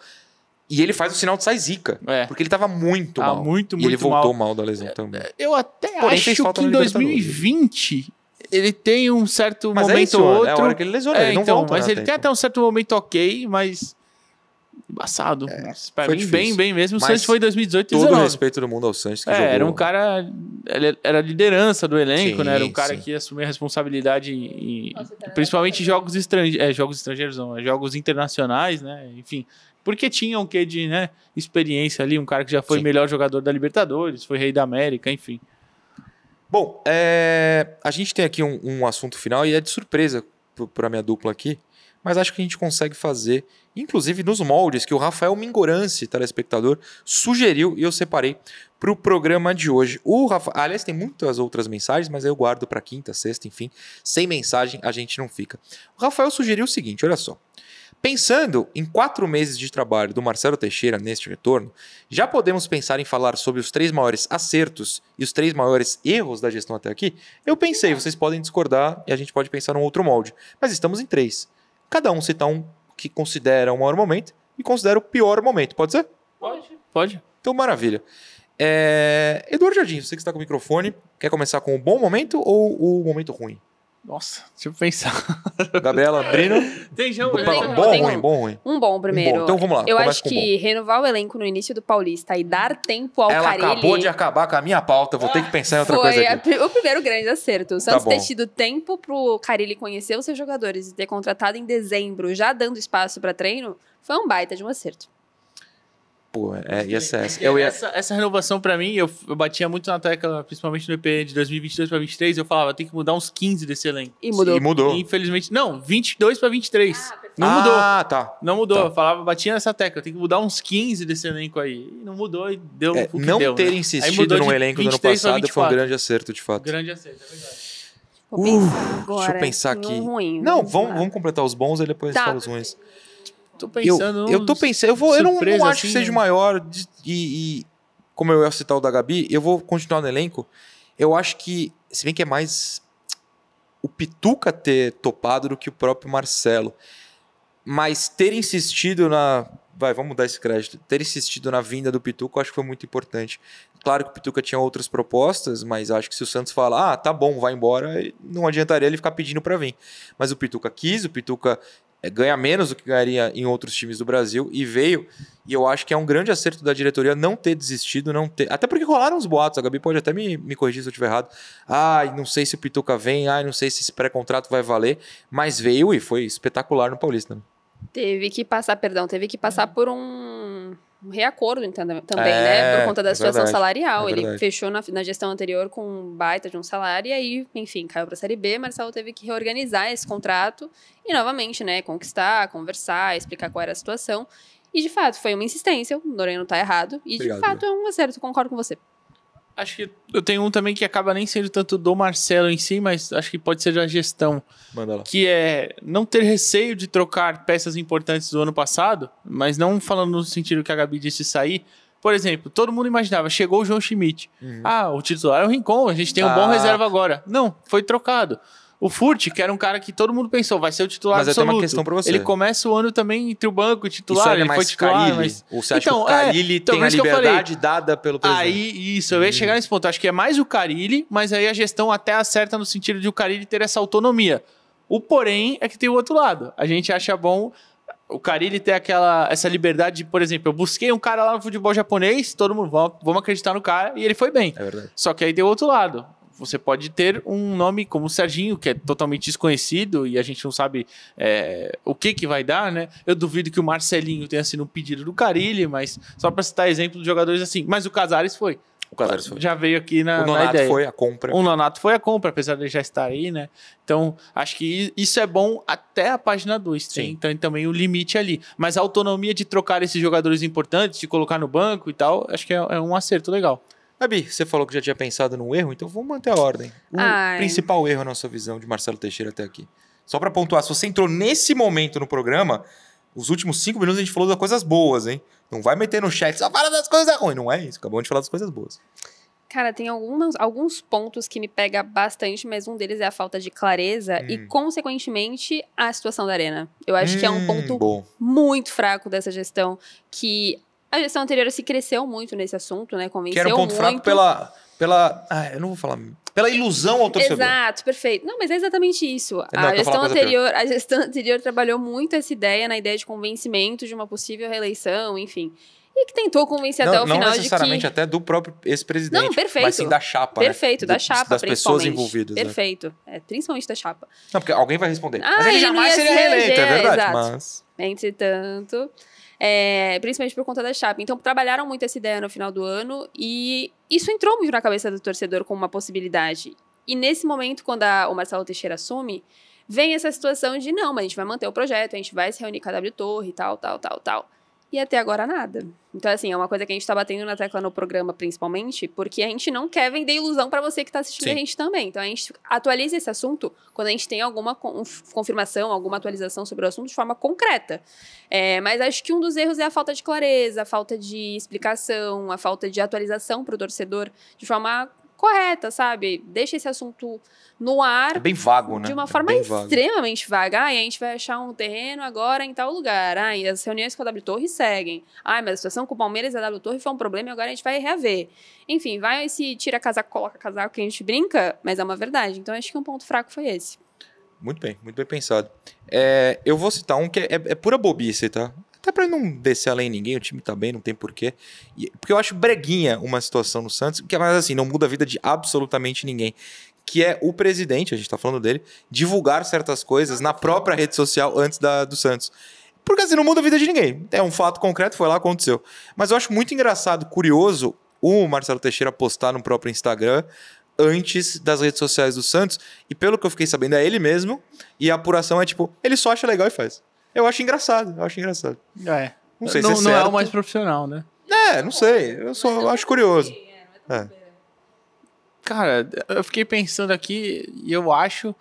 E ele faz o sinal de saizica zica. É. Porque ele tava muito ah, mal. muito, muito mal. E ele voltou mal, mal da lesão é, também. É, eu até Porém, acho que em 2020 ele tem um certo mas é momento é outro. É a hora que ele lesiona, é, ele não então, volta. Mas né, ele tempo. tem até um certo momento ok, mas... Embaçado. É, pra foi mim, bem, bem mesmo. O mas Santos foi em 2018 e Todo o respeito do mundo ao Santos que é, jogou. Era um cara... Era a liderança do elenco, sim, né? Era um cara sim. que assumia a responsabilidade em... Nossa, tá principalmente em jogos estrangeiros. É, jogos estrangeiros não. Jogos internacionais, né? Enfim porque tinha um quê de né, experiência ali, um cara que já foi Sim. melhor jogador da Libertadores, foi rei da América, enfim. Bom, é, a gente tem aqui um, um, assunto final e é de surpresa para minha dupla aqui, mas acho que a gente consegue fazer, inclusive nos moldes que o Rafael Mingorance, telespectador, sugeriu e eu separei para o programa de hoje. O Rafa, aliás, tem muitas outras mensagens, mas eu guardo para quinta, sexta, enfim, sem mensagem a gente não fica. O Rafael sugeriu o seguinte, olha só. Pensando em quatro meses de trabalho do Marcelo Teixeira neste retorno, já podemos pensar em falar sobre os três maiores acertos e os três maiores erros da gestão até aqui? Eu pensei, vocês podem discordar e a gente pode pensar num outro molde, mas estamos em três. Cada um cita um que considera o maior momento e considera o pior momento, pode ser? Pode, pode. Então, maravilha. É... Eduardo Jardim, você que está com o microfone, quer começar com o bom momento ou o momento ruim? Nossa, deixa eu pensar. (laughs) Gabriela, Brino. Tem já um bom, bom ruim, bom ruim. Um bom primeiro. Um bom. Então vamos lá. Eu acho que renovar o elenco no início do Paulista e dar tempo ao Ela acabou de acabar com a minha pauta, vou ter que pensar em outra coisa aqui. Foi o primeiro grande acerto. O tá Santos tá ter tido tempo pro Carilli conhecer os seus jogadores e ter contratado em dezembro, já dando espaço para treino, foi um baita de um acerto. Pô, é, ia ser essa. Eu ia... essa, essa renovação para mim, eu, eu, batia muito na tecla, principalmente no EP de 2022 para 23, eu falava, tem que mudar uns 15 desse elenco. E mudou. E mudou. infelizmente, não, 22 para 23. Ah, não mudou. Ah, tá. Não mudou. Tá. Eu falava, batia nessa tecla, tem que mudar uns 15 desse elenco aí. E não mudou e deu é, o que Não deu, né? ter né? insistido no elenco do ano passado foi um grande acerto, de fato. Um grande acerto, é verdade. Uh, agora, deixa eu pensar aqui. Ruim, não, vamos, vamos, completar os bons e depois tá. fala os ruins. Tô pensando. Eu, eu tô pensando. Eu, vou, eu não, não acho assim, que seja né? maior. De, e, e, como eu ia citar o da Gabi, eu vou continuar no elenco. Eu acho que. Se bem que é mais o Pituca ter topado do que o próprio Marcelo. Mas ter insistido na. Vai, vamos dar esse crédito. Ter insistido na vinda do Pituca, eu acho que foi muito importante. Claro que o Pituca tinha outras propostas, mas acho que se o Santos falar, ah, tá bom, vai embora, não adiantaria ele ficar pedindo para vir. Mas o Pituca quis, o Pituca é, ganha menos do que ganharia em outros times do Brasil e veio. E eu acho que é um grande acerto da diretoria não ter desistido, não ter. Até porque rolaram uns boatos, a Gabi pode até me, me corrigir se eu estiver errado. Ai, ah, não sei se o Pituca vem, ai, ah, não sei se esse pré-contrato vai valer, mas veio e foi espetacular no Paulista. Né? Teve que passar, perdão, teve que passar uhum. por um um reacordo também, né, é, né? Por conta da é situação verdade, salarial. É ele fechou na, na, gestão anterior com um baita de um salário e aí, enfim, caiu para a Série B. Marcelo teve que reorganizar esse contrato e, novamente, né, conquistar, conversar, explicar qual era a situação. E, de fato, foi uma insistência. O Noreno está errado. E, Obrigado, de fato, é um acerto. Concordo com você. Acho que eu tenho um também que acaba nem sendo tanto do Marcelo em si, mas acho que pode ser da gestão. Manda lá. Que é não ter receio de trocar peças importantes do ano passado, mas não falando no sentido que a Gabi disse sair. Por exemplo, todo mundo imaginava, chegou o João Schmidt. Uhum. Ah, o titular é o Rincon, a gente tem um ah. bom reserva agora. Não, foi trocado. O Furt, que era um cara que todo mundo pensou, vai ser o titular mas absoluto. Mas eu tenho uma questão pra você. Ele começa o ano também entre o banco, e titular, isso é ele então, é mais foi titular. Carilli. Mas... Ou você então, acha é que o Carilli é, tem a liberdade dada pelo presidente? Aí, isso, eu ia uhum. chegar nesse ponto. Acho que é mais o Carilli, mas aí a gestão até acerta no sentido de o Carilli ter essa autonomia. O porém é que tem o outro lado. A gente acha bom o Carilli ter aquela, essa liberdade de, por exemplo, eu busquei um cara lá no futebol japonês, todo mundo, vamos, vamos acreditar no cara, e ele foi bem. É verdade. Só que aí tem o outro lado você pode ter um nome como Serginho, que é totalmente desconhecido e a gente não sabe é, o que, que vai dar, né? Eu duvido que o Marcelinho tenha sido um pedido do Carilli, mas só para citar exemplo de jogadores assim. Mas o Casares foi. O Casares foi. Já veio aqui na. O Nonato na foi a compra. O Nonato foi a compra, apesar de já estar aí, né? Então, acho que isso é bom até a página 2. Tem, né? então, também o limite ali. Mas a autonomia de trocar esses jogadores importantes, de colocar no banco e tal, acho que é, é um acerto legal. Abi, você falou que já tinha pensado num erro, então vamos manter a ordem. O Ai. principal erro na sua visão de Marcelo Teixeira até aqui. Só para pontuar, se você entrou nesse momento no programa, os últimos cinco minutos a gente falou das coisas boas, hein? Não vai meter no chat, só fala das coisas ruins. Não é isso, acabamos de falar das coisas boas. Cara, tem algumas, alguns pontos que me pega bastante, mas um deles é a falta de clareza hum. e, consequentemente, a situação da arena. Eu acho hum, que é um hum, ponto bom. muito fraco dessa gestão que a gestão anterior se cresceu muito nesse assunto, né? Convenceu que era um ponto muito. fraco pela, pela. Ah, eu não vou falar. Pela ilusão ao torcedor. Exato, perfeito. Não, mas é exatamente isso. É, não, a, é gestão anterior, a gestão (laughs) anterior trabalhou muito essa ideia, na ideia de convencimento de uma possível reeleição, enfim. E que tentou convencer não, até o não final de que... Não necessariamente até do próprio ex-presidente. Não, perfeito. Mas sim da chapa, né? Perfeito, né? da chapa, Das pessoas envolvidas. Né? Perfeito. Né? É, principalmente da chapa. Não, porque alguém vai responder. Ah, mas ele, ele jamais seria reeleito, é verdade. Exato. Mas... Entretanto é, principalmente por conta da chapa. Então, trabalharam muito essa ideia no final do ano e isso entrou muito na cabeça do torcedor como uma possibilidade. E nesse momento, quando a, o Marcelo Teixeira assume, vem essa situação de não, mas a gente vai manter o projeto, a gente vai se reunir com a W Torre e tal, tal, tal, tal. E até agora nada. Então, assim, é uma coisa que a gente tá batendo na tecla no programa, principalmente, porque a gente não quer vender ilusão para você que tá assistindo Sim. a gente também. Então, a gente atualiza esse assunto quando a gente tem alguma confirmação, alguma atualização sobre o assunto de forma concreta. É, mas acho que um dos erros é a falta de clareza, a falta de explicação, a falta de atualização pro torcedor de forma correta, sabe? Deixa esse assunto no ar. É bem vago, né? De uma é forma extremamente vaga. Ah, a gente vai achar um terreno agora em tal lugar. Ah, e as reuniões com a W Torre seguem. Ah, mas a situação com o Palmeiras e a W Torre foi um problema e agora a gente vai reaver. Enfim, vai esse tira casaco, coloca casaco que a gente brinca, mas é uma verdade. Então acho que um ponto fraco foi esse. Muito bem, muito bem pensado. É, eu vou citar um que é, é, é pura bobice, tá? Até para não descer além ninguém, o time tá bem, não tem porquê. E, porque eu acho breguinha uma situação no Santos, que é mais assim, não muda a vida de absolutamente ninguém. Que é o presidente, a gente tá falando dele, divulgar certas coisas na própria rede social antes da, do Santos. Porque assim, não muda a vida de ninguém. É um fato concreto, foi lá, aconteceu. Mas eu acho muito engraçado, curioso, o Marcelo Teixeira postar no próprio Instagram antes das redes sociais do Santos. E pelo que eu fiquei sabendo, é ele mesmo. E a apuração é tipo, ele só acha legal e faz. Eu acho engraçado, eu acho engraçado. É. Não sei não, se é Não certo. é o mais profissional, né? É, não sei. Eu só eu acho curioso. É. é, é. Cara, eu fiquei pensando aqui e eu acho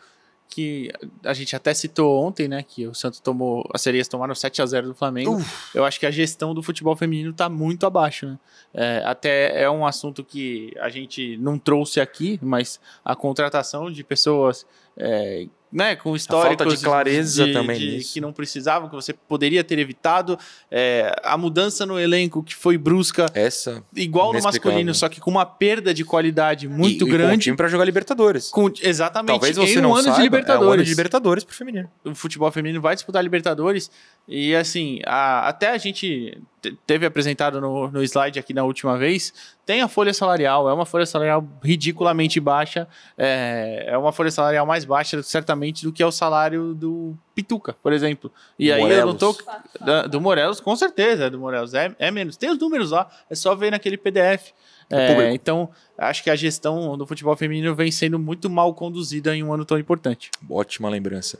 que a gente até citou ontem, né, que o Santos tomou, as serias tomaram 7 a 0 do Flamengo. Uf. Eu acho que a gestão do futebol feminino tá muito abaixo, né? É, até é um assunto que a gente não trouxe aqui, mas a contratação de pessoas é, né, com históricos falta de clareza de, também de, que não precisavam, que você poderia ter evitado. É, a mudança no elenco que foi brusca, essa igual no masculino, só que com uma perda de qualidade muito e, grande. com um time para jogar Libertadores. Com, exatamente. Talvez você em um não ano saiba, de Libertadores. É um ano de Libertadores para feminino. O futebol feminino vai disputar Libertadores e assim a, até a gente teve apresentado no, no slide aqui na última vez tem a folha salarial, é uma folha salarial ridiculamente baixa, é, é uma folha salarial mais baixa, certamente, do que é o salário do Pituca, por exemplo. E do aí Morelos. eu não tô. Da, do Morelos, com certeza, é do Morelos. É, é menos. Tem os números lá, é só ver naquele PDF. É, é então, acho que a gestão do futebol feminino vem sendo muito mal conduzida em um ano tão importante. Ótima lembrança.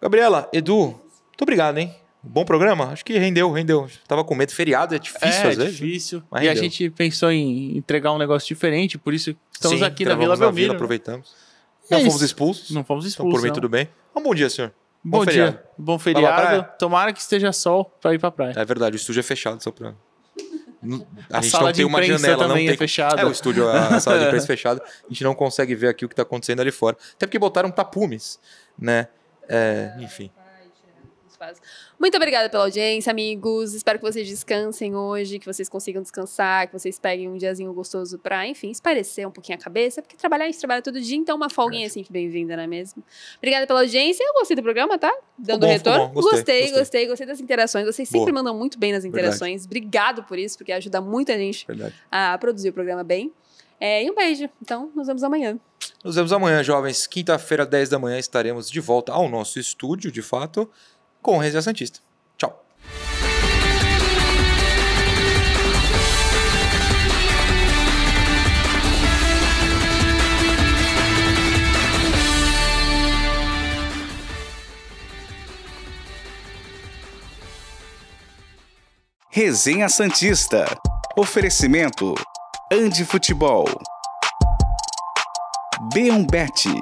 Gabriela, Edu, muito obrigado, hein? Bom programa? Acho que rendeu, rendeu. Tava com medo, feriado é difícil é, às vezes. É difícil. Mas e rendeu. a gente pensou em entregar um negócio diferente, por isso estamos Sim, aqui na Vila Belmiro. Vila, aproveitamos. É não fomos expulsos. Não fomos expulsos. Então por mim tudo bem. Um bom dia, senhor. Bom, bom feriado. dia. Bom feriado. Tomara que esteja sol para ir para praia. É verdade, o estúdio é fechado só para a, a gente não tem uma janela, não é tem. É, fechada. é o estúdio, a, a (laughs) sala de imprensa é fechada. A gente não consegue ver aqui o que está acontecendo ali fora. Até porque botaram tapumes, né? É, enfim. Muito obrigada pela audiência, amigos. Espero que vocês descansem hoje, que vocês consigam descansar, que vocês peguem um diazinho gostoso pra, enfim, esparecer um pouquinho a cabeça, porque trabalhar, a gente trabalha todo dia, então uma folguinha é. assim que bem-vinda, não é mesmo? Obrigada pela audiência. Eu gostei do programa, tá? Dando bom, retorno. Gostei gostei, gostei, gostei, gostei, das interações. Vocês Boa. sempre mandam muito bem nas interações. Verdade. Obrigado por isso, porque ajuda muito a gente Verdade. a produzir o programa bem. É, e um beijo. Então, nos vemos amanhã. Nos vemos amanhã, jovens. Quinta-feira, 10 da manhã, estaremos de volta ao nosso estúdio, de fato com o Resenha Santista. Tchau. Resenha Santista. Oferecimento: Ande Futebol. Beombete.